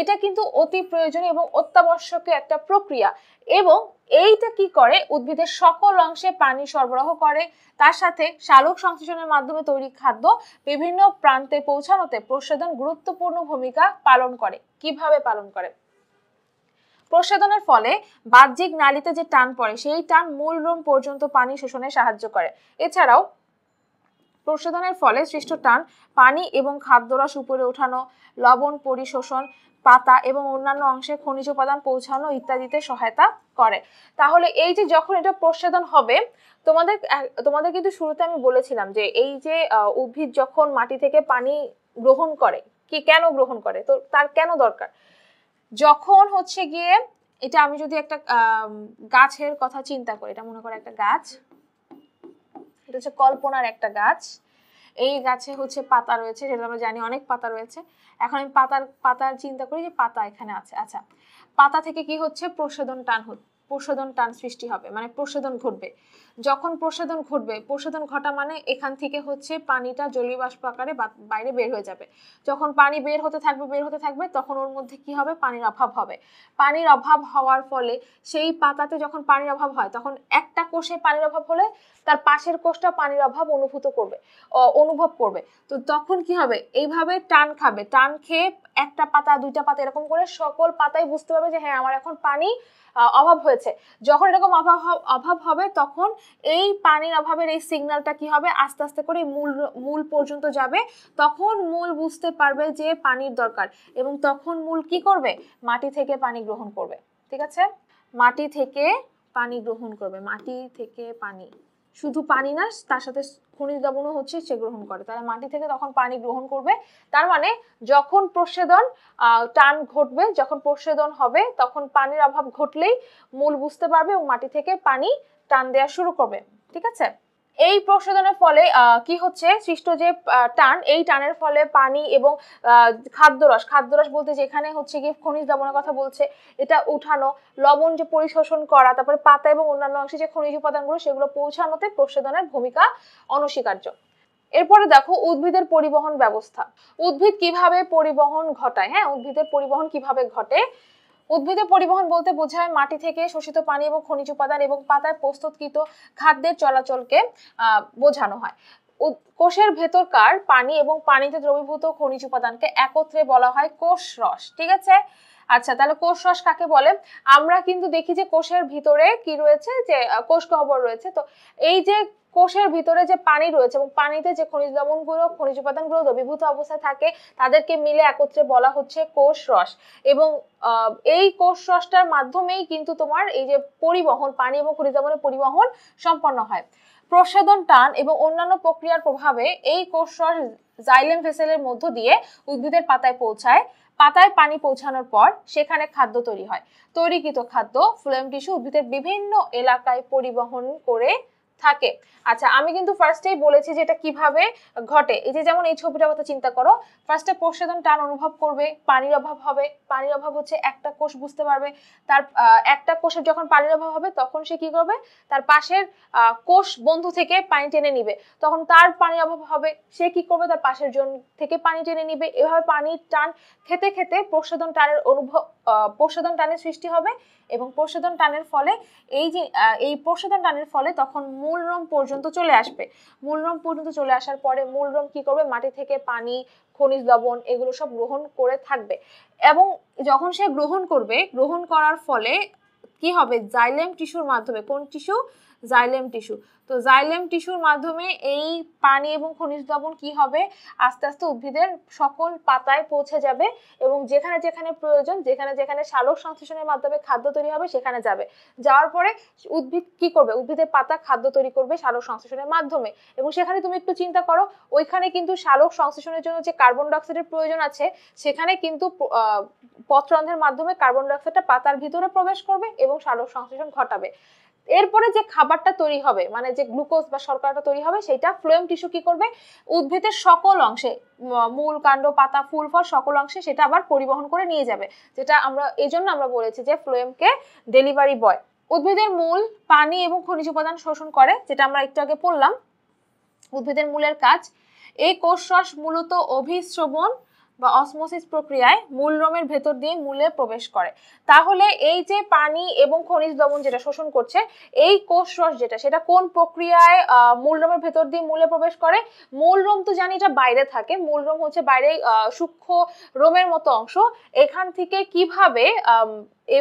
এটা কিন্তু অতি প্রয়োজনীয় এবং অত্যাবশ্যকীয় একটা প্রক্রিয়া এবং এইটা কি করে উদ্ভিদের সকল অংশে পানি সরবরাহ করে তার সাথে শালক সংশ্লেষণের মাধ্যমে তৈরি খাদ্য বিভিন্ন প্রান্তে পৌঁছানোতে প্রসাদন গুরুত্বপূর্ণ ভূমিকা পালন করে কিভাবে পালন করে প্রসাদনের ফলে বাহ্যিক নালীতে যে টান পড়ে সেই টান মূল রোম পর্যন্ত পানি শোষণে সাহায্য করে এছাড়াও প্রসাদনের ফলে সৃষ্ট টান পানি এবং খাদ্যরস উপরে ওঠানো লবণ পরিশোষণ পাতা এবং অন্যান্য অংশে খনিজ উপাদান পৌঁছানো ইত্যাদিতে সহায়তা করে তাহলে এই যে যখন এটা প্রসাদন হবে তোমাদের তোমাদের কিন্তু শুরুতে আমি বলেছিলাম যে এই যে উদ্ভিদ যখন মাটি থেকে পানি গ্রহণ করে কি কেন গ্রহণ করে তো তার কেন দরকার যখন হচ্ছে গিয়ে এটা আমি যদি একটা গাছের কথা চিন্তা করি এটা মনে করে একটা গাছ এটা হচ্ছে কল্পনার একটা গাছ এই গাছে হচ্ছে পাতা রয়েছে যেটা আমরা জানি অনেক পাতা রয়েছে এখন আমি পাতার পাতার চিন্তা করি যে পাতা এখানে আছে আচ্ছা পাতা থেকে কি হচ্ছে প্রসাদন টান প্রসাদন টান সৃষ্টি হবে মানে প্রসাদন ঘটবে যখন প্রসাদন ঘটবে প্রসাদন ঘটা মানে এখান থেকে হচ্ছে পানিটা জলীয় বাষ্প আকারে বাইরে বের হয়ে যাবে যখন পানি বের হতে থাকবে বের হতে থাকবে তখন ওর মধ্যে কি হবে পানির অভাব হবে পানির অভাব হওয়ার ফলে সেই পাতাতে যখন পানির অভাব হয় তখন একটা কোষে পানির অভাব হলে তার পাশের কোষটা পানির অভাব অনুভূত করবে অনুভব করবে তো তখন কি হবে এইভাবে টান খাবে টান খেয়ে একটা পাতা দুইটা পাতা এরকম করে সকল পাতায় বুঝতে পারবে যে হ্যাঁ আমার এখন পানি অভাব হয়েছে যখন এরকম অভাব অভাব হবে তখন এই পানির অভাবের এই সিগন্যালটা কি হবে আস্তে আস্তে করে মূল মূল পর্যন্ত যাবে তখন মূল বুঝতে পারবে যে পানির দরকার এবং তখন মূল কি করবে মাটি থেকে পানি গ্রহণ করবে ঠিক আছে মাটি থেকে পানি গ্রহণ করবে মাটি থেকে পানি শুধু পানি না তার সাথে খনিজ লবণও হচ্ছে সে গ্রহণ করে তাহলে মাটি থেকে তখন পানি গ্রহণ করবে তার মানে যখন প্রসেদন টান ঘটবে যখন প্রসেদন হবে তখন পানির অভাব ঘটলেই মূল বুঝতে পারবে এবং মাটি থেকে পানি টান দেওয়া শুরু করবে ঠিক আছে এই প্রসাদনের ফলে কি হচ্ছে সৃষ্ট যে টান এই টানের ফলে পানি এবং খাদ্যরস খাদ্যরস বলতে যেখানে হচ্ছে কি খনিজ লবণের কথা বলছে এটা উঠানো লবণ যে পরিশোষণ করা তারপরে পাতা এবং অন্যান্য অংশে যে খনিজ উপাদানগুলো সেগুলো পৌঁছানোতে প্রসাদনের ভূমিকা অনস্বীকার্য এরপরে দেখো উদ্ভিদের পরিবহন ব্যবস্থা উদ্ভিদ কিভাবে পরিবহন ঘটায় হ্যাঁ উদ্ভিদের পরিবহন কিভাবে ঘটে উদ্ভিদের পরিবহন বলতে বোঝায় মাটি থেকে শোষিত পানি এবং খনিজ উপাদান এবং পাতায় প্রস্তুতকৃত খাদ্যের চলাচলকে বোঝানো হয় কোষের ভেতরকার পানি এবং পানিতে দ্রবীভূত খনিজ উপাদানকে একত্রে বলা হয় কোষ রস ঠিক আছে আচ্ছা তাহলে কোষ রস কাকে বলে আমরা কিন্তু দেখি যে কোষের ভিতরে কি রয়েছে যে কোষ গহ্বর রয়েছে তো এই যে কোষের ভিতরে যে পানি রয়েছে এবং পানিতে যে খনিজ লবণগুলো খনিজ উপাদানগুলো দ্রবীভূত অবস্থায় থাকে তাদেরকে মিলে একত্রে বলা হচ্ছে কোষ রস এবং এই কোষ রসটার মাধ্যমেই কিন্তু তোমার এই যে পরিবহন পানি এবং খনিজ লবণের পরিবহন সম্পন্ন হয় প্রসাদন টান এবং অন্যান্য প্রক্রিয়ার প্রভাবে এই কোষ রস জাইলেন ভেসেলের মধ্য দিয়ে উদ্ভিদের পাতায় পৌঁছায় পাতায় পানি পৌঁছানোর পর সেখানে খাদ্য তৈরি হয় তৈরিকৃত খাদ্য ফ্লোয়েম টিস্যু উদ্ভিদের বিভিন্ন এলাকায় পরিবহন করে থাকে আচ্ছা আমি কিন্তু ফার্স্টেই বলেছি যে এটা কিভাবে ঘটে এই যে যেমন এই ছবিটার কথা চিন্তা করো ফার্স্টে প্রসাদন টান অনুভব করবে পানির অভাব হবে পানির অভাব হচ্ছে একটা কোষ বুঝতে পারবে তার একটা কোষের যখন পানির অভাব হবে তখন সে কি করবে তার পাশের কোষ বন্ধু থেকে পানি টেনে নিবে তখন তার পানির অভাব হবে সে কি করবে তার পাশের জন থেকে পানি টেনে নিবে এভাবে পানির টান খেতে খেতে প্রসাদন টানের অনুভব প্রসাদন টানের সৃষ্টি হবে এবং প্রসাদন টানের ফলে এই যে এই প্রসাদন টানের ফলে তখন মূল মূল রং পর্যন্ত চলে আসবে মূল রং পর্যন্ত চলে আসার পরে মূল রম কি করবে মাটি থেকে পানি খনিজ লবণ এগুলো সব গ্রহণ করে থাকবে এবং যখন সে গ্রহণ করবে গ্রহণ করার ফলে কি হবে জাইলেম টিস্যুর মাধ্যমে কোন টিস্যু জাইলেম টিস্যু তো জাইলেম টিস্যুর মাধ্যমে এই পানি এবং খনিজ দ্রবণ কি হবে আস্তে আস্তে উদ্ভিদের সকল পাতায় পৌঁছে যাবে এবং যেখানে যেখানে প্রয়োজন যেখানে যেখানে শালক সংশ্লেষণের মাধ্যমে খাদ্য তৈরি হবে সেখানে যাবে যাওয়ার পরে উদ্ভিদ কি করবে উদ্ভিদের পাতা খাদ্য তৈরি করবে শালক সংশ্লেষণের মাধ্যমে এবং সেখানে তুমি একটু চিন্তা করো ওইখানে কিন্তু সালোক সংশ্লেষণের জন্য যে কার্বন ডাইঅক্সাইডের প্রয়োজন আছে সেখানে কিন্তু পত্রন্ধের মাধ্যমে কার্বন ডাইঅক্সাইডটা পাতার ভিতরে প্রবেশ করবে এবং শালক সংশ্লেষণ ঘটাবে এরপরে যে খাবারটা তৈরি হবে মানে যে গ্লুকোজ বা শর্করাটা তৈরি হবে সেটা ফ্লোয়েম টিস্যু কি করবে উদ্ভিদের সকল অংশে মূল কাণ্ড পাতা ফুল ফল সকল অংশে সেটা আবার পরিবহন করে নিয়ে যাবে যেটা আমরা এই জন্য আমরা বলেছি যে ফ্লোয়েমকে ডেলিভারি বয় উদ্ভিদের মূল পানি এবং খনিজ উপাদান শোষণ করে যেটা আমরা একটু আগে পড়লাম উদ্ভিদের মূলের কাজ এই কোষরস মূলত অভিশ্রবণ বা অসমোসিস প্রক্রিয়ায় মূলরোমের ভেতর দিয়ে মূলে প্রবেশ করে তাহলে এই যে পানি এবং খনিজ দমন যেটা শোষণ করছে এই কোষ রস যেটা সেটা কোন প্রক্রিয়ায় মূলরোমের ভেতর দিয়ে মূলে প্রবেশ করে মূলরোম তো জানি এটা বাইরে থাকে মূলরোম হচ্ছে বাইরে সূক্ষ্ম রোমের মতো অংশ এখান থেকে কিভাবে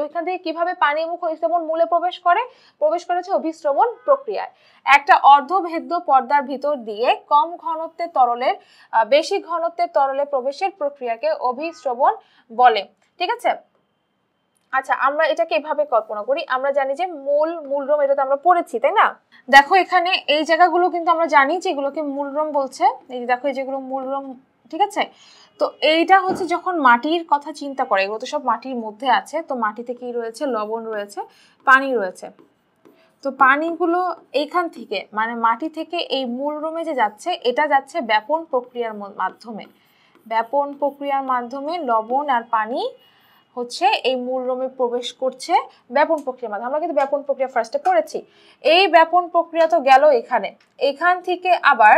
এখান থেকে কিভাবে পানি মুখ স্রবণ মূলে প্রবেশ করে প্রবেশ করেছে অভিস্রবণ প্রক্রিয়ায় একটা অর্ধভেদ্য পর্দার ভিতর দিয়ে কম ঘনত্বের তরলের বেশি ঘনত্বের তরলে প্রবেশের প্রক্রিয়াকে অভিস্রবণ বলে ঠিক আছে আচ্ছা আমরা এটাকে এভাবে কল্পনা করি আমরা জানি যে মূল মূলরম এটা তো আমরা পড়েছি তাই না দেখো এখানে এই জায়গাগুলো কিন্তু আমরা জানি যে এগুলোকে মূলরম বলছে এই দেখো এই যেগুলো মূলরম ঠিক আছে তো এইটা হচ্ছে যখন মাটির কথা চিন্তা করে এগুলো তো সব মাটির মধ্যে আছে তো মাটিতে কি রয়েছে লবণ রয়েছে পানি রয়েছে তো পানিগুলো এইখান থেকে মানে মাটি থেকে এই মূল রোমে যে যাচ্ছে এটা যাচ্ছে ব্যাপন প্রক্রিয়ার মাধ্যমে ব্যাপন প্রক্রিয়ার মাধ্যমে লবণ আর পানি হচ্ছে এই মূল রোমে প্রবেশ করছে ব্যাপন প্রক্রিয়ার মাধ্যমে আমরা কিন্তু ব্যাপন প্রক্রিয়া ফার্স্টে পড়েছি এই ব্যাপন প্রক্রিয়া তো গেল এখানে এখান থেকে আবার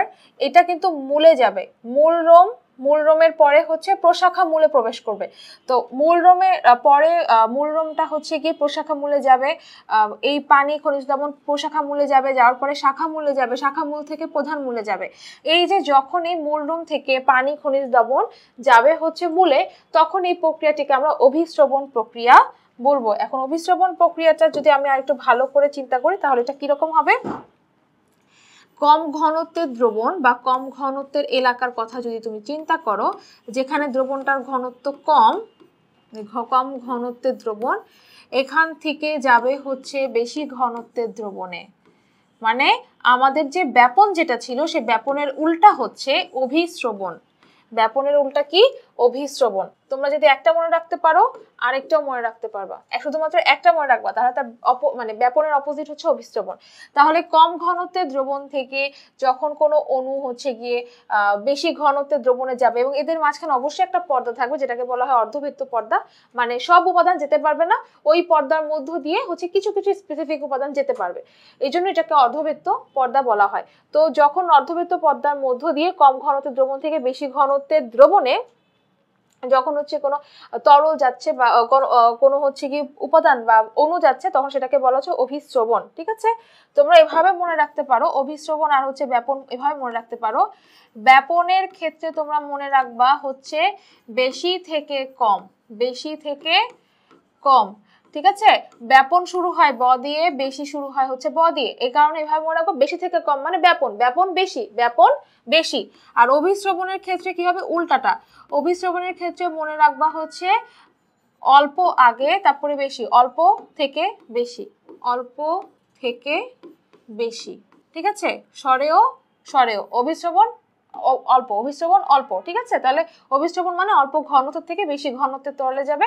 এটা কিন্তু মূলে যাবে মূল রোম মূল রোমের পরে হচ্ছে প্রশাখা মূলে প্রবেশ করবে তো মূল রোমের পরে মূল রোমটা হচ্ছে কি প্রশাখা মূলে যাবে এই পানি খনিজ দমন প্রশাখা মূলে যাবে যাওয়ার পরে শাখা মূলে যাবে শাখা মূল থেকে প্রধান মূলে যাবে এই যে যখন এই মূল রোম থেকে পানি খনিজ দমন যাবে হচ্ছে মূলে তখন এই প্রক্রিয়াটিকে আমরা অভিশ্রবণ প্রক্রিয়া বলবো এখন অভিশ্রবণ প্রক্রিয়াটা যদি আমি আরেকটু ভালো করে চিন্তা করি তাহলে এটা কিরকম হবে কম ঘনত্বের দ্রবণ বা কম ঘনত্বের এলাকার কথা যদি তুমি চিন্তা করো যেখানে দ্রবণটার ঘনত্ব কম কম ঘনত্বের দ্রবণ এখান থেকে যাবে হচ্ছে বেশি ঘনত্বের দ্রবণে মানে আমাদের যে ব্যাপন যেটা ছিল সে ব্যাপনের উল্টা হচ্ছে অভিশ্রবণ ব্যাপনের উল্টা কি অভিশ্রবণ তোমরা যদি একটা মনে রাখতে পারো আরেকটাও মনে রাখতে পারবা শুধুমাত্র একটা মনে রাখবা তাহলে তার মানে ব্যাপনের অপোজিট হচ্ছে অভিশ্রবণ তাহলে কম ঘনত্বে দ্রবণ থেকে যখন কোনো অণু হচ্ছে গিয়ে বেশি ঘনত্বে দ্রবণে যাবে এবং এদের মাঝখানে অবশ্যই একটা পর্দা থাকবে যেটাকে বলা হয় অর্ধবৃত্ত পর্দা মানে সব উপাদান যেতে পারবে না ওই পর্দার মধ্য দিয়ে হচ্ছে কিছু কিছু স্পেসিফিক উপাদান যেতে পারবে এই জন্য এটাকে অর্ধবৃত্ত পর্দা বলা হয় তো যখন অর্ধবৃত্ত পর্দার মধ্য দিয়ে কম ঘনত্বের দ্রবণ থেকে বেশি ঘনত্বের দ্রবণে যখন হচ্ছে কোনো তরল যাচ্ছে বা কোনো হচ্ছে কি উপাদান বা অণু যাচ্ছে তখন সেটাকে বলা হচ্ছে অভিশ্রবণ ঠিক আছে তোমরা এভাবে মনে রাখতে পারো অভিশ্রবণ আর হচ্ছে ব্যাপন এভাবে মনে রাখতে পারো ব্যাপনের ক্ষেত্রে তোমরা মনে রাখবা হচ্ছে বেশি থেকে কম বেশি থেকে কম ঠিক আছে ব্যাপন শুরু হয় ব দিয়ে বেশি শুরু হয় হচ্ছে ব দিয়ে এই কারণে এভাবে মনে রাখবো বেশি থেকে কম মানে ব্যাপন ব্যাপন বেশি ব্যাপন বেশি আর অভিশ্রবণের ক্ষেত্রে কি হবে উল্টাটা অভিশ্রবণের ক্ষেত্রে মনে রাখবা হচ্ছে অল্প আগে তারপরে বেশি অল্প থেকে বেশি অল্প থেকে বেশি ঠিক আছে স্বরেও স্বরেও অভিশ্রবণ অল্প অভিশ্রবণ অল্প ঠিক আছে তাহলে অভিশ্রবণ মানে অল্প ঘনত্বের থেকে বেশি ঘনত্বের তরলে যাবে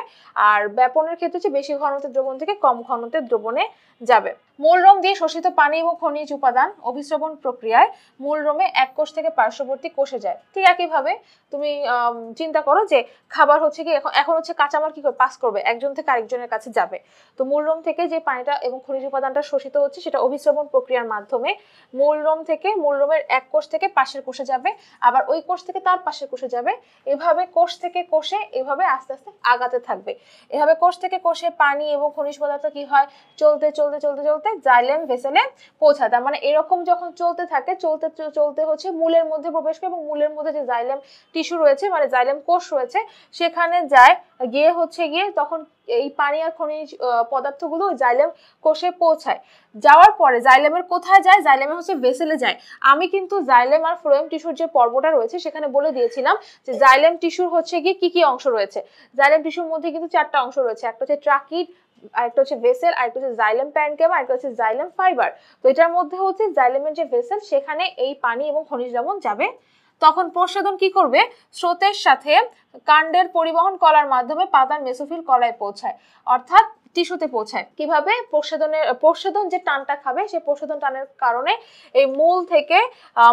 আর ব্যাপনের ক্ষেত্রে হচ্ছে বেশি ঘনত্বের দ্রবণ থেকে কম ঘনত্বের দ্রবণে যাবে মূলরোম দিয়ে শোষিত পানি এবং খনিজ উপাদান অভিশ্রবণ প্রক্রিয়ায় মূলরোমে এক কোষ থেকে পার্শ্ববর্তী কোষে যায় ঠিক একইভাবে তুমি চিন্তা করো যে খাবার হচ্ছে কি এখন এখন হচ্ছে কাঁচামাল কি করে পাস করবে একজন থেকে আরেকজনের কাছে যাবে তো মূলরোম থেকে যে পানিটা এবং খনিজ উপাদানটা শোষিত হচ্ছে সেটা অভিশ্রবণ প্রক্রিয়ার মাধ্যমে মূলরোম থেকে মূলরোমের এক কোষ থেকে পাশের কোষে যাবে আবার ওই কোষ থেকে তার পাশের কোষে যাবে এভাবে কোষ থেকে কোষে এভাবে আস্তে আস্তে আগাতে থাকবে এভাবে কোষ থেকে কোষে পানি এবং খনিজ পদার্থ কি হয় চলতে চলতে চলতে চলতে করতে জাইলেম ভেসেলে পৌঁছায় তার মানে এরকম যখন চলতে থাকে চলতে চলতে হচ্ছে মূলের মধ্যে প্রবেশ করে এবং মূলের মধ্যে যে জাইলেম টিস্যু রয়েছে মানে জাইলেম কোষ রয়েছে সেখানে যায় গিয়ে হচ্ছে গিয়ে তখন এই পানি আর খনিজ পদার্থগুলো জাইলেম কোষে পৌঁছায় যাওয়ার পরে জাইলেমের কোথায় যায় জাইলেমে হচ্ছে ভেসেলে যায় আমি কিন্তু জাইলেম আর ফ্লোয়েম টিস্যুর যে পর্বটা রয়েছে সেখানে বলে দিয়েছিলাম যে জাইলেম টিস্যুর হচ্ছে গিয়ে কি কি অংশ রয়েছে জাইলেম টিস্যুর মধ্যে কিন্তু চারটা অংশ রয়েছে একটা হচ্ছে ট্রাকিড আরেকটা হচ্ছে ভেসেল আরেকটা হচ্ছে জাইলেম প্যানকেম আরেকটা হচ্ছে জাইলেম ফাইবার তো এটার মধ্যে হচ্ছে জাইলেমের যে ভেসেল সেখানে এই পানি এবং খনিজ লবণ যাবে তখন প্রসাদন কি করবে স্রোতের সাথে কাণ্ডের পরিবহন করার মাধ্যমে পাতার মেসোফিল কলায় পৌঁছায় অর্থাৎ টিস্যুতে পৌঁছায় কিভাবে প্রসাদনের প্রসাদন যে টানটা খাবে সে প্রসাদন টানের কারণে এই মূল থেকে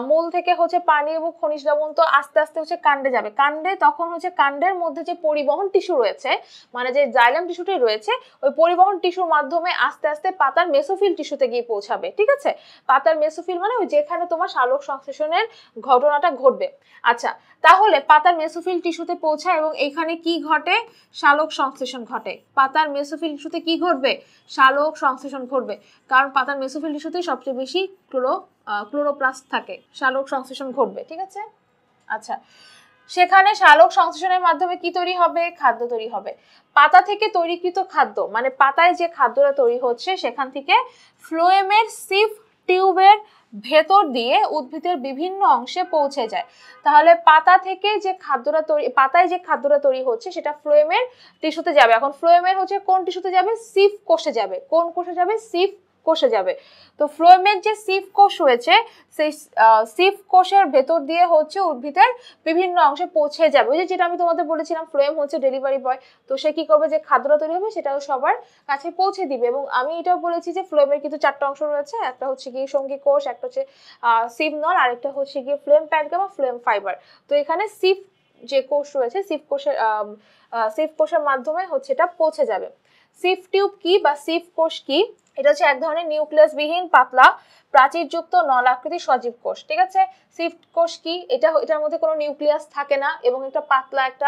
মূল থেকে হচ্ছে পানি এবং খনিজ লবণ তো আস্তে আস্তে হচ্ছে কাণ্ডে যাবে কাণ্ডে তখন হচ্ছে কাণ্ডের মধ্যে যে পরিবহন টিস্যু রয়েছে মানে যে জাইলাম টিস্যুটি রয়েছে ওই পরিবহন টিস্যুর মাধ্যমে আস্তে আস্তে পাতার মেসোফিল টিস্যুতে গিয়ে পৌঁছাবে ঠিক আছে পাতার মেসোফিল মানে ওই যেখানে তোমার শালক সংশ্লেষণের ঘটনাটা ঘটবে আচ্ছা তাহলে পাতার মেসোফিল টিস্যুতে পৌঁছায় এবং এখানে কি ঘটে শালক সংশ্লেষণ ঘটে পাতার মেসোফিল টিস্যু সাথে কি ঘটবে শালক সংশ্লেষণ ঘটবে কারণ পাতার মেসোফিল টিস্যুতে সবচেয়ে বেশি ক্লোরো ক্লোরোপ্লাস্ট থাকে শালক সংশ্লেষণ ঘটবে ঠিক আছে আচ্ছা সেখানে শালক সংশ্লেষণের মাধ্যমে কি তৈরি হবে খাদ্য তৈরি হবে পাতা থেকে তৈরিকৃত খাদ্য মানে পাতায় যে খাদ্যটা তৈরি হচ্ছে সেখান থেকে ফ্লোয়েমের সিফ টিউবের ভেতর দিয়ে উদ্ভিদের বিভিন্ন অংশে পৌঁছে যায় তাহলে পাতা থেকে যে খাদ্যটা তৈরি পাতায় যে খাদ্যটা তৈরি হচ্ছে সেটা ফ্লোয়েমের টিস্যুতে যাবে এখন ফ্লোয়েমের হচ্ছে কোন টিস্যুতে যাবে সিফ কোষে যাবে কোন কোষে যাবে সিফ কোষে যাবে তো ফ্লোয়েমের যে সিফ কোষ রয়েছে সেই সিফ কোষের ভেতর দিয়ে হচ্ছে উদ্ভিদের বিভিন্ন অংশে পৌঁছে যাবে ওই যে যেটা আমি তোমাদের বলেছিলাম ফ্লোয়েম হচ্ছে ডেলিভারি বয় তো সে কি করবে যে খাদ্যটা তৈরি হবে সেটাও সবার কাছে পৌঁছে দিবে এবং আমি এটাও বলেছি যে ফ্লোয়েমের কিন্তু চারটা অংশ রয়েছে একটা হচ্ছে গিয়ে সঙ্গী কোষ একটা হচ্ছে সিফ নল আরেকটা হচ্ছে গিয়ে ফ্লোয়েম প্যান্টকে বা ফ্লোয়েম ফাইবার তো এখানে সিফ যে কোষ রয়েছে সিফ কোষের সিফ কোষের মাধ্যমে হচ্ছে এটা পৌঁছে যাবে সিফ টিউব কি বা সিফ কোষ কি এটা হচ্ছে এক ধরনের নিউক্লিয়াসবিহীন পাতলা প্রাচীরযুক্ত নলাকৃতি সজীব কোষ ঠিক আছে সিফট কোষ কি এটা এটার মধ্যে কোনো নিউক্লিয়াস থাকে না এবং একটা পাতলা একটা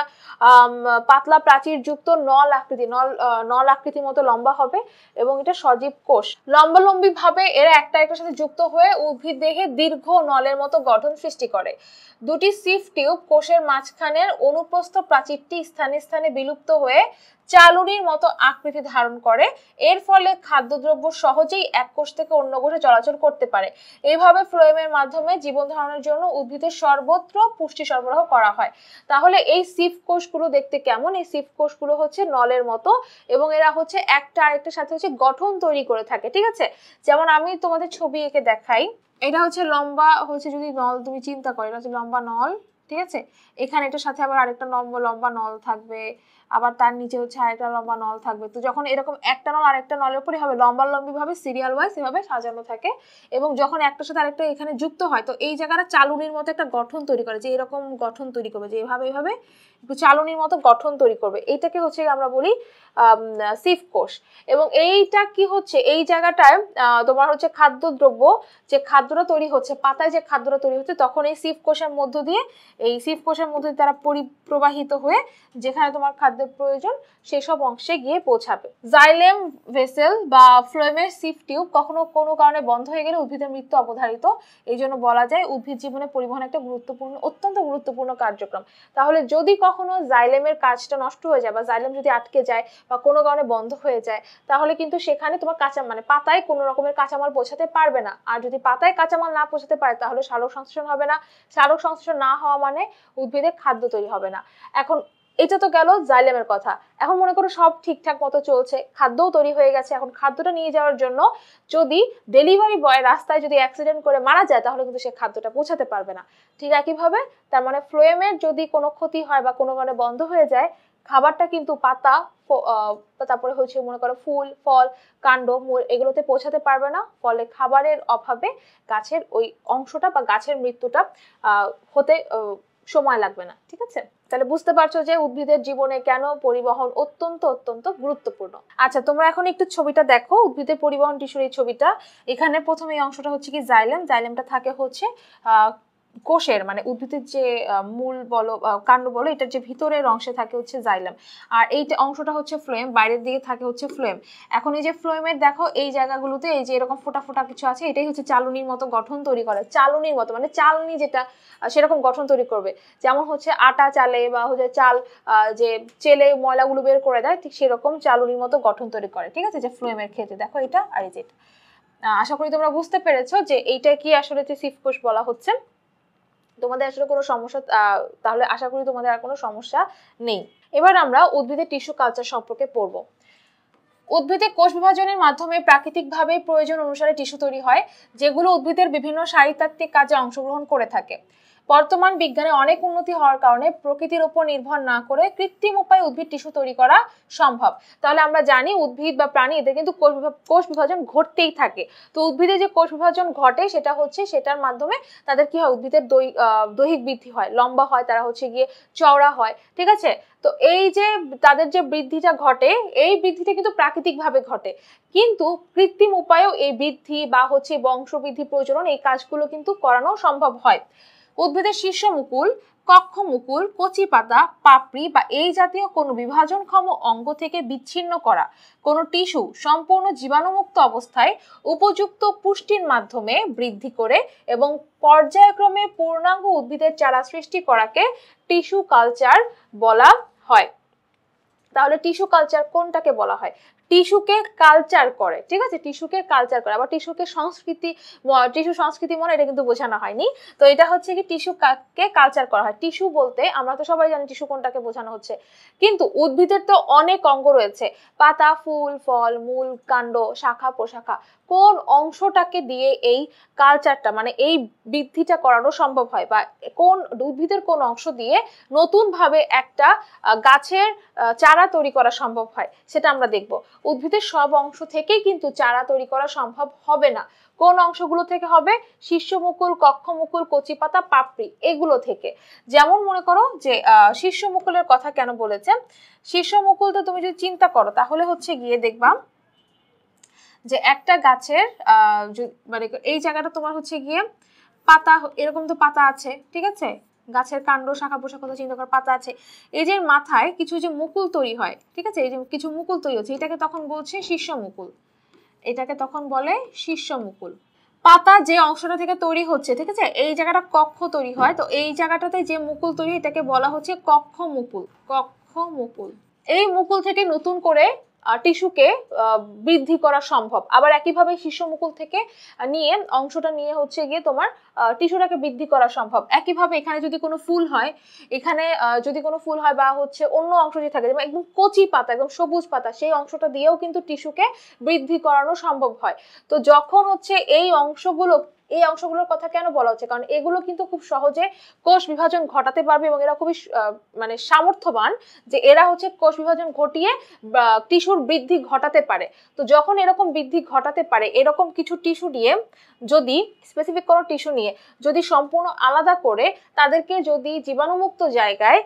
পাতলা প্রাচীরযুক্ত নল আকৃতি নল নল আকৃতির মতো লম্বা হবে এবং এটা সজীব কোষ লম্বালম্বী ভাবে এরা একটা একটার সাথে যুক্ত হয়ে উদ্ভিদ দেহে দীর্ঘ নলের মতো গঠন সৃষ্টি করে দুটি সিফ টিউব কোষের মাঝখানের অনুপ্রস্থ প্রাচীরটি স্থানে স্থানে বিলুপ্ত হয়ে চালুরির মতো আকৃতি ধারণ করে এর ফলে খাদ্যদ্রব্য সহজেই এক কোষ থেকে অন্য কোষে চলাচল করতে করতে পারে এইভাবে ফ্লোয়েমের মাধ্যমে জীবন ধারণের জন্য উদ্ভিদের সর্বত্র পুষ্টি সরবরাহ করা হয় তাহলে এই সিফ কোষগুলো দেখতে কেমন এই সিফ কোষগুলো হচ্ছে নলের মতো এবং এরা হচ্ছে একটা আরেকটার সাথে হচ্ছে গঠন তৈরি করে থাকে ঠিক আছে যেমন আমি তোমাদের ছবি এঁকে দেখাই এটা হচ্ছে লম্বা হচ্ছে যদি নল তুমি চিন্তা করো এটা হচ্ছে লম্বা নল ঠিক আছে এখানে এটার সাথে আবার আরেকটা লম্বা লম্বা নল থাকবে আবার তার নিচে হচ্ছে আরেকটা লম্বা নল থাকবে তো যখন এরকম একটা নল আরেকটা নলের উপরে হবে লম্বা লম্বিভাবে সিরিয়াল ওয়াইজ এভাবে সাজানো থাকে এবং যখন একটার সাথে আরেকটা এখানে যুক্ত হয় তো এই জায়গাটা চালুনির মতো একটা গঠন তৈরি করে যে এরকম গঠন তৈরি করবে যে এভাবে এভাবে চালুনির মতো গঠন তৈরি করবে এইটাকে হচ্ছে আমরা বলি সিফ কোষ এবং এইটা কি হচ্ছে এই জায়গাটায় তোমার হচ্ছে খাদ্যদ্রব্য যে খাদ্যটা তৈরি হচ্ছে পাতায় যে খাদ্যটা তৈরি হচ্ছে তখন এই সিফ কোষের মধ্য দিয়ে এই সিফ কোষের মধ্য দিয়ে তারা পরিপ্রবাহিত হয়ে যেখানে তোমার খাদ্য খাদ্যের প্রয়োজন সেসব অংশে গিয়ে পৌঁছাবে জাইলেম ভেসেল বা ফ্লোয়েমের সিফ টিউব কখনো কোনো কারণে বন্ধ হয়ে গেলে উদ্ভিদের মৃত্যু অবধারিত এই জন্য বলা যায় উদ্ভিদ জীবনে পরিবহন একটা গুরুত্বপূর্ণ অত্যন্ত গুরুত্বপূর্ণ কার্যক্রম তাহলে যদি কখনো জাইলেমের কাজটা নষ্ট হয়ে যায় বা জাইলেম যদি আটকে যায় বা কোনো কারণে বন্ধ হয়ে যায় তাহলে কিন্তু সেখানে তোমার কাঁচা মানে পাতায় কোনো রকমের কাঁচামাল পৌঁছাতে পারবে না আর যদি পাতায় কাঁচামাল না পৌঁছাতে পারে তাহলে সালোক সংশ্লেষণ হবে না সালোক সংশ্লেষণ না হওয়া মানে উদ্ভিদের খাদ্য তৈরি হবে না এখন এটা তো গেল জাইলেমের কথা এখন মনে করো সব ঠিকঠাক মতো চলছে খাদ্যও তৈরি হয়ে গেছে এখন খাদ্যটা নিয়ে যাওয়ার জন্য যদি ডেলিভারি বয় রাস্তায় যদি অ্যাক্সিডেন্ট করে মারা যায় তাহলে কিন্তু সে খাদ্যটা পৌঁছাতে পারবে না ঠিক একইভাবে তার মানে ফ্লোয়েমের যদি কোনো ক্ষতি হয় বা কোনো কারণে বন্ধ হয়ে যায় খাবারটা কিন্তু পাতা তারপরে হচ্ছে মনে করো ফুল ফল কাণ্ড মূল এগুলোতে পৌঁছাতে পারবে না ফলে খাবারের অভাবে গাছের ওই অংশটা বা গাছের মৃত্যুটা হতে সময় লাগবে না ঠিক আছে তাহলে বুঝতে পারছো যে উদ্ভিদের জীবনে কেন পরিবহন অত্যন্ত অত্যন্ত গুরুত্বপূর্ণ আচ্ছা তোমরা এখন একটু ছবিটা দেখো উদ্ভিদের পরিবহন টিস্যুর এই ছবিটা এখানে প্রথমে এই অংশটা হচ্ছে কি জাইলেম জাইলেমটা থাকে হচ্ছে কোষের মানে উদ্ভিদের যে মূল বলো কাণ্ড বলো এটার যে ভিতরের অংশে থাকে হচ্ছে জাইলাম আর এই অংশটা হচ্ছে ফ্লোয়েম বাইরের দিকে থাকে হচ্ছে ফ্লোয়েম এখন এই যে ফ্লোয়েমের দেখো এই জায়গাগুলোতে এই যে এরকম ফোটা ফোটা কিছু আছে এটাই হচ্ছে চালুনির মতো গঠন তৈরি করে চালুনির মতো মানে চালনি যেটা সেরকম গঠন তৈরি করবে যেমন হচ্ছে আটা চালে বা হচ্ছে চাল যে চেলে ময়লাগুলো বের করে দেয় ঠিক সেরকম চালুনির মতো গঠন তৈরি করে ঠিক আছে যে ফ্লোয়েমের ক্ষেত্রে দেখো এটা আর এই যেটা আশা করি তোমরা বুঝতে পেরেছো যে এইটা কি আসলে যে কোষ বলা হচ্ছে তোমাদের আসলে কোনো সমস্যা তাহলে আশা করি তোমাদের আর কোনো সমস্যা নেই এবার আমরা উদ্ভিদের টিস্যু কালচার সম্পর্কে পড়বো উদ্ভিদে কোষ বিভাজনের মাধ্যমে প্রাকৃতিকভাবে প্রয়োজন অনুসারে টিস্যু তৈরি হয় যেগুলো উদ্ভিদের বিভিন্ন সারিতাত্ত্বিক কাজে অংশগ্রহণ করে থাকে বর্তমান বিজ্ঞানে অনেক উন্নতি হওয়ার কারণে প্রকৃতির উপর নির্ভর না করে কৃত্রিম উপায়ে উদ্ভিদ টিস্যু তৈরি করা সম্ভব তাহলে আমরা জানি উদ্ভিদ বা প্রাণী এদের কিন্তু কোষ বিভাজন ঘটতেই থাকে তো উদ্ভিদের যে কোষ বিভাজন ঘটে সেটা হচ্ছে সেটার মাধ্যমে তাদের কি হয় উদ্ভিদের দৈহিক বৃদ্ধি হয় লম্বা হয় তারা হচ্ছে গিয়ে চওড়া হয় ঠিক আছে তো এই যে তাদের যে বৃদ্ধিটা ঘটে এই বৃদ্ধিটা কিন্তু প্রাকৃতিকভাবে ঘটে কিন্তু কৃত্রিম উপায়েও এই বৃদ্ধি বা হচ্ছে বংশবৃদ্ধি প্রচলন এই কাজগুলো কিন্তু করানো সম্ভব হয় উদ্ভিদের শীর্ষ মুকুল কক্ষ মুকুল কচি পাতা পাপড়ি বা এই জাতীয় কোনো বিভাজনক্ষম অঙ্গ থেকে বিচ্ছিন্ন করা কোনো টিস্যু সম্পূর্ণ জীবাণুমুক্ত অবস্থায় উপযুক্ত পুষ্টির মাধ্যমে বৃদ্ধি করে এবং পর্যায়ক্রমে পূর্ণাঙ্গ উদ্ভিদের চারা সৃষ্টি করাকে টিস্যু কালচার বলা হয় তাহলে টিস্যু কালচার কোনটাকে বলা হয় টিস্যুকে কালচার করে ঠিক আছে টিস্যুকে কালচার করে আবার টিস্যুকে সংস্কৃতি টিস্যু সংস্কৃতি মনে এটা কিন্তু বোঝানো হয়নি তো এটা হচ্ছে কি টিস্যু কালচার করা হয় টিস্যু বলতে আমরা তো সবাই জানি টিস্যু কোনটাকে বোঝানো হচ্ছে কিন্তু উদ্ভিদের তো অনেক অঙ্গ রয়েছে পাতা ফুল ফল মূল কাণ্ড শাখা প্রশাখা কোন অংশটাকে দিয়ে এই কালচারটা মানে এই বৃদ্ধিটা করানো সম্ভব হয় বা কোন উদ্ভিদের কোন অংশ দিয়ে নতুনভাবে একটা গাছের চারা তৈরি করা সম্ভব হয় সেটা আমরা দেখব উদ্ভিদের সব অংশ থেকেই কিন্তু চারা তৈরি করা সম্ভব হবে না কোন অংশগুলো থেকে হবে শীর্ষমুকুল কক্ষমুকুল কচিপাতা পাপড়ি এগুলো থেকে যেমন মনে করো যে শীর্ষমুকুলের কথা কেন বলেছে শীর্ষমুকুল তো তুমি যদি চিন্তা করো তাহলে হচ্ছে গিয়ে দেখবাম যে একটা গাছের মানে এই জায়গাটা তোমার হচ্ছে গিয়ে পাতা এরকম তো পাতা আছে ঠিক আছে গাছের কাণ্ড শাখা কথা চিন্তা করার পাতা আছে এই যে মাথায় কিছু যে মুকুল তৈরি হয় ঠিক আছে এই যে কিছু মুকুল তৈরি হচ্ছে এটাকে তখন বলছে শীর্ষ মুকুল এটাকে তখন বলে শীর্ষ মুকুল পাতা যে অংশটা থেকে তৈরি হচ্ছে ঠিক আছে এই জায়গাটা কক্ষ তৈরি হয় তো এই জায়গাটাতে যে মুকুল তৈরি এটাকে বলা হচ্ছে কক্ষ মুকুল কক্ষ মুকুল এই মুকুল থেকে নতুন করে টিস্যুকে বৃদ্ধি করা সম্ভব আবার একইভাবে শিষ্যমুকুল থেকে নিয়ে অংশটা নিয়ে হচ্ছে গিয়ে তোমার টিস্যুটাকে বৃদ্ধি করা সম্ভব একইভাবে এখানে যদি কোনো ফুল হয় এখানে যদি কোনো ফুল হয় বা হচ্ছে অন্য অংশ যে থাকে যেমন একদম কচি পাতা একদম সবুজ পাতা সেই অংশটা দিয়েও কিন্তু টিস্যুকে বৃদ্ধি করানো সম্ভব হয় তো যখন হচ্ছে এই অংশগুলো এই অংশগুলোর কথা কেন বলা হচ্ছে কারণ এগুলো কিন্তু খুব সহজে কোষ বিভাজন ঘটাতে পারবে এবং এরা খুবই মানে সামর্থ্যবান যে এরা হচ্ছে কোষ বিভাজন ঘটিয়ে টিস্যুর বৃদ্ধি ঘটাতে পারে তো যখন এরকম বৃদ্ধি ঘটাতে পারে এরকম কিছু টিস্যু নিয়ে যদি স্পেসিফিক কোনো টিস্যু নিয়ে যদি সম্পূর্ণ আলাদা করে তাদেরকে যদি জীবাণুমুক্ত জায়গায়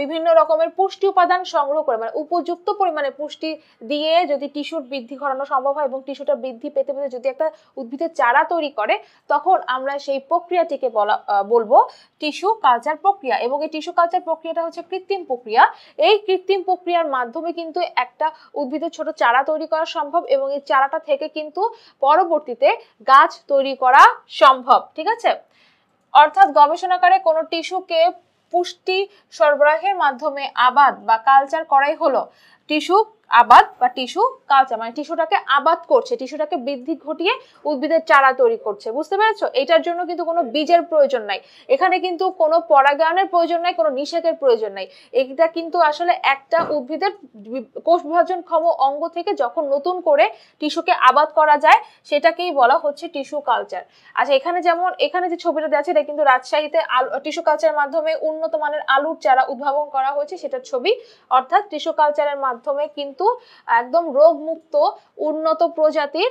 বিভিন্ন রকমের পুষ্টি উপাদান সংগ্রহ করে মানে উপযুক্ত পরিমাণে পুষ্টি দিয়ে যদি টিস্যুর বৃদ্ধি করানো সম্ভব হয় এবং টিস্যুটা বৃদ্ধি পেতে পেতে যদি একটা উদ্ভিদের চারা তৈরি করে তখন আমরা সেই প্রক্রিয়াটিকে বলা বলবো টিস্যু কালচার প্রক্রিয়া এবং এই টিস্যু কালচার প্রক্রিয়াটা হচ্ছে কৃত্রিম প্রক্রিয়া এই কৃত্রিম প্রক্রিয়ার মাধ্যমে কিন্তু একটা উদ্ভিদের ছোট চারা তৈরি করা সম্ভব এবং এই চারাটা থেকে কিন্তু পরবর্তীতে গাছ তৈরি করা সম্ভব ঠিক আছে অর্থাৎ গবেষণাকারে কোনো টিস্যুকে পুষ্টি সরবরাহের মাধ্যমে আবাদ বা কালচার করাই হলো টিস্যু আবাদ বা টিস্যু কালচার মানে টিস্যুটাকে আবাদ করছে টিস্যুটাকে বৃদ্ধি ঘটিয়ে উদ্ভিদের চারা তৈরি করছে বুঝতে পেরেছো এটার জন্য কিন্তু কোনো বীজের প্রয়োজন নাই এখানে কিন্তু কোনো পরাগায়নের প্রয়োজন নাই কোনো নিষেকের প্রয়োজন নাই এটা কিন্তু আসলে একটা উদ্ভিদের কোষ বিভাজন ক্ষম অঙ্গ থেকে যখন নতুন করে টিস্যুকে আবাদ করা যায় সেটাকেই বলা হচ্ছে টিস্যু কালচার আচ্ছা এখানে যেমন এখানে যে ছবিটা দেওয়া আছে এটা কিন্তু রাজশাহীতে টিস্যু কালচারের মাধ্যমে উন্নত মানের আলুর চারা উদ্ভাবন করা হয়েছে সেটার ছবি অর্থাৎ টিস্যু কালচারের মাধ্যমে কিন্তু কিন্তু একদম রোগমুক্ত উন্নত প্রজাতির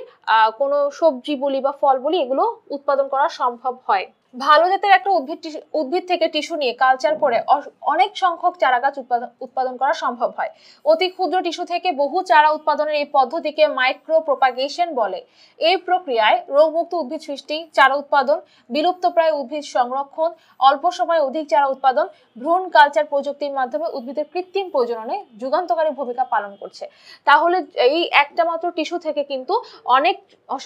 কোনো সবজি বলি বা ফল বলি এগুলো উৎপাদন করা সম্ভব হয় ভালো জাতের একটা উদ্ভিদ উদ্ভিদ থেকে টিস্যু নিয়ে কালচার করে অনেক সংখ্যক চারাগাছ উৎপাদন করা সম্ভব হয় অতি ক্ষুদ্র টিস্যু থেকে বহু চারা উৎপাদনের এই পদ্ধতিকে মাইক্রো প্রোপাগেশন বলে এই প্রক্রিয়ায় রোগমুক্ত উদ্ভিদ সৃষ্টি চারা উৎপাদন বিলুপ্তপ্রায় উদ্ভিদ সংরক্ষণ অল্প সময়ে অধিক চারা উৎপাদন ভ্রূণ কালচার প্রযুক্তির মাধ্যমে উদ্ভিদের কৃত্রিম প্রজননে যুগান্তকারী ভূমিকা পালন করছে তাহলে এই একটা মাত্র টিস্যু থেকে কিন্তু অনেক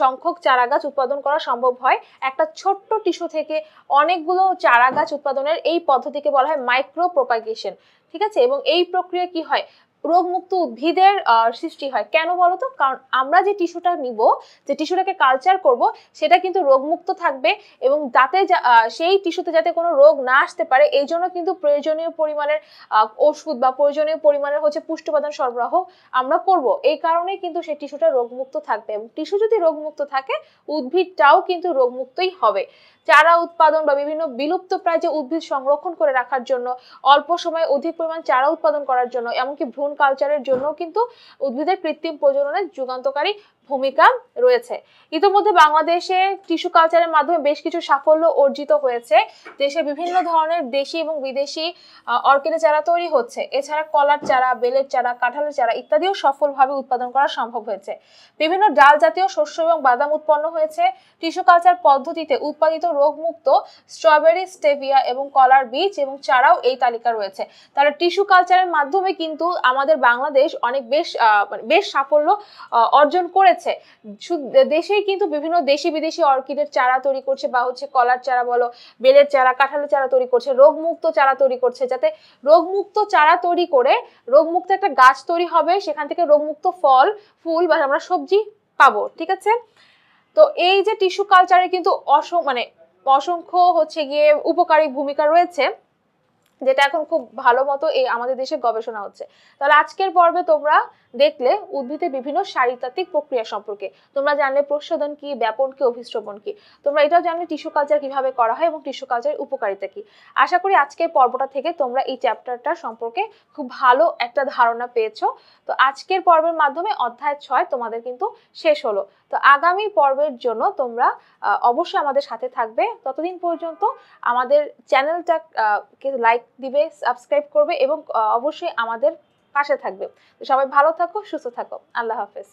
সংখ্যক চারাগাছ উৎপাদন করা সম্ভব হয় একটা ছোট্ট টিস্যু থেকে থেকে অনেকগুলো চারা গাছ উৎপাদনের এই পদ্ধতিকে বলা হয় মাইক্রো প্রোপাগেশন ঠিক আছে এবং এই প্রক্রিয়া কি হয় রোগমুক্ত উদ্ভিদের সৃষ্টি হয় কেন বলতো কারণ আমরা যে টিস্যুটা নিব যে টিস্যুটাকে কালচার করব সেটা কিন্তু রোগমুক্ত থাকবে এবং তাতে সেই টিস্যুতে যাতে কোনো রোগ না আসতে পারে এই জন্য কিন্তু প্রয়োজনীয় পরিমাণের ওষুধ বা প্রয়োজনীয় পরিমাণের হচ্ছে পুষ্টিপাদন সরবরাহ আমরা করব এই কারণে কিন্তু সেই টিস্যুটা রোগমুক্ত থাকবে এবং টিস্যু যদি রোগমুক্ত থাকে উদ্ভিদটাও কিন্তু রোগমুক্তই হবে চারা উৎপাদন বা বিভিন্ন বিলুপ্ত প্রায় যে উদ্ভিদ সংরক্ষণ করে রাখার জন্য অল্প সময়ে অধিক পরিমাণ চারা উৎপাদন করার জন্য এমনকি ভ্রূণ কালচারের জন্য কিন্তু উদ্ভিদের কৃত্রিম প্রজননের যুগান্তকারী ভূমিকা রয়েছে ইতিমধ্যে বাংলাদেশে টিস্যু কালচারের মাধ্যমে বেশ কিছু সাফল্য অর্জিত হয়েছে দেশে বিভিন্ন ধরনের দেশি এবং বিদেশি অর্কিডের চারা তৈরি হচ্ছে এছাড়া কলার চারা বেলের চারা কাঁঠালের চারা ইত্যাদিও সফলভাবে উৎপাদন করা সম্ভব হয়েছে বিভিন্ন ডাল জাতীয় শস্য এবং বাদাম উৎপন্ন হয়েছে টিস্যু কালচার পদ্ধতিতে উৎপাদিত রোগমুক্ত স্ট্রবেরি স্টেভিয়া এবং কলার বীজ এবং চারাও এই তালিকা রয়েছে তারা টিস্যু কালচারের মাধ্যমে কিন্তু আমাদের বাংলাদেশ অনেক বেশ মানে বেশ সাফল্য অর্জন করে হয়েছে দেশেই কিন্তু বিভিন্ন দেশি বিদেশি অর্কিডের চারা তৈরি করছে বা হচ্ছে কলার চারা বলো বেলের চারা কাঁঠালের চারা তৈরি করছে রোগমুক্ত চারা তৈরি করছে যাতে রোগমুক্ত চারা তৈরি করে রোগমুক্ত একটা গাছ তৈরি হবে সেখান থেকে রোগমুক্ত ফল ফুল বা আমরা সবজি পাবো ঠিক আছে তো এই যে টিস্যু কালচারে কিন্তু অস মানে অসংখ্য হচ্ছে গিয়ে উপকারী ভূমিকা রয়েছে যেটা এখন খুব ভালো মতো এই আমাদের দেশে গবেষণা হচ্ছে তাহলে আজকের পর্বে তোমরা দেখলে উদ্ভিদের বিভিন্ন শারীরতাত্ত্বিক প্রক্রিয়া সম্পর্কে তোমরা জানলে প্রশোধন কি ব্যাপন কি অভিশ্রবণ কি তোমরা এটাও জানলে টিস্যু কালচার কিভাবে করা হয় এবং টিস্যু কালচারের উপকারিতা কি আশা করি আজকের পর্বটা থেকে তোমরা এই চ্যাপ্টারটা সম্পর্কে খুব ভালো একটা ধারণা পেয়েছো তো আজকের পর্বের মাধ্যমে অধ্যায় ছয় তোমাদের কিন্তু শেষ হলো তো আগামী পর্বের জন্য তোমরা অবশ্যই আমাদের সাথে থাকবে ততদিন পর্যন্ত আমাদের চ্যানেলটা লাইক দিবে সাবস্ক্রাইব করবে এবং অবশ্যই আমাদের পাশে থাকবে তো সবাই ভালো থাকো সুস্থ থাকো আল্লাহ হাফেজ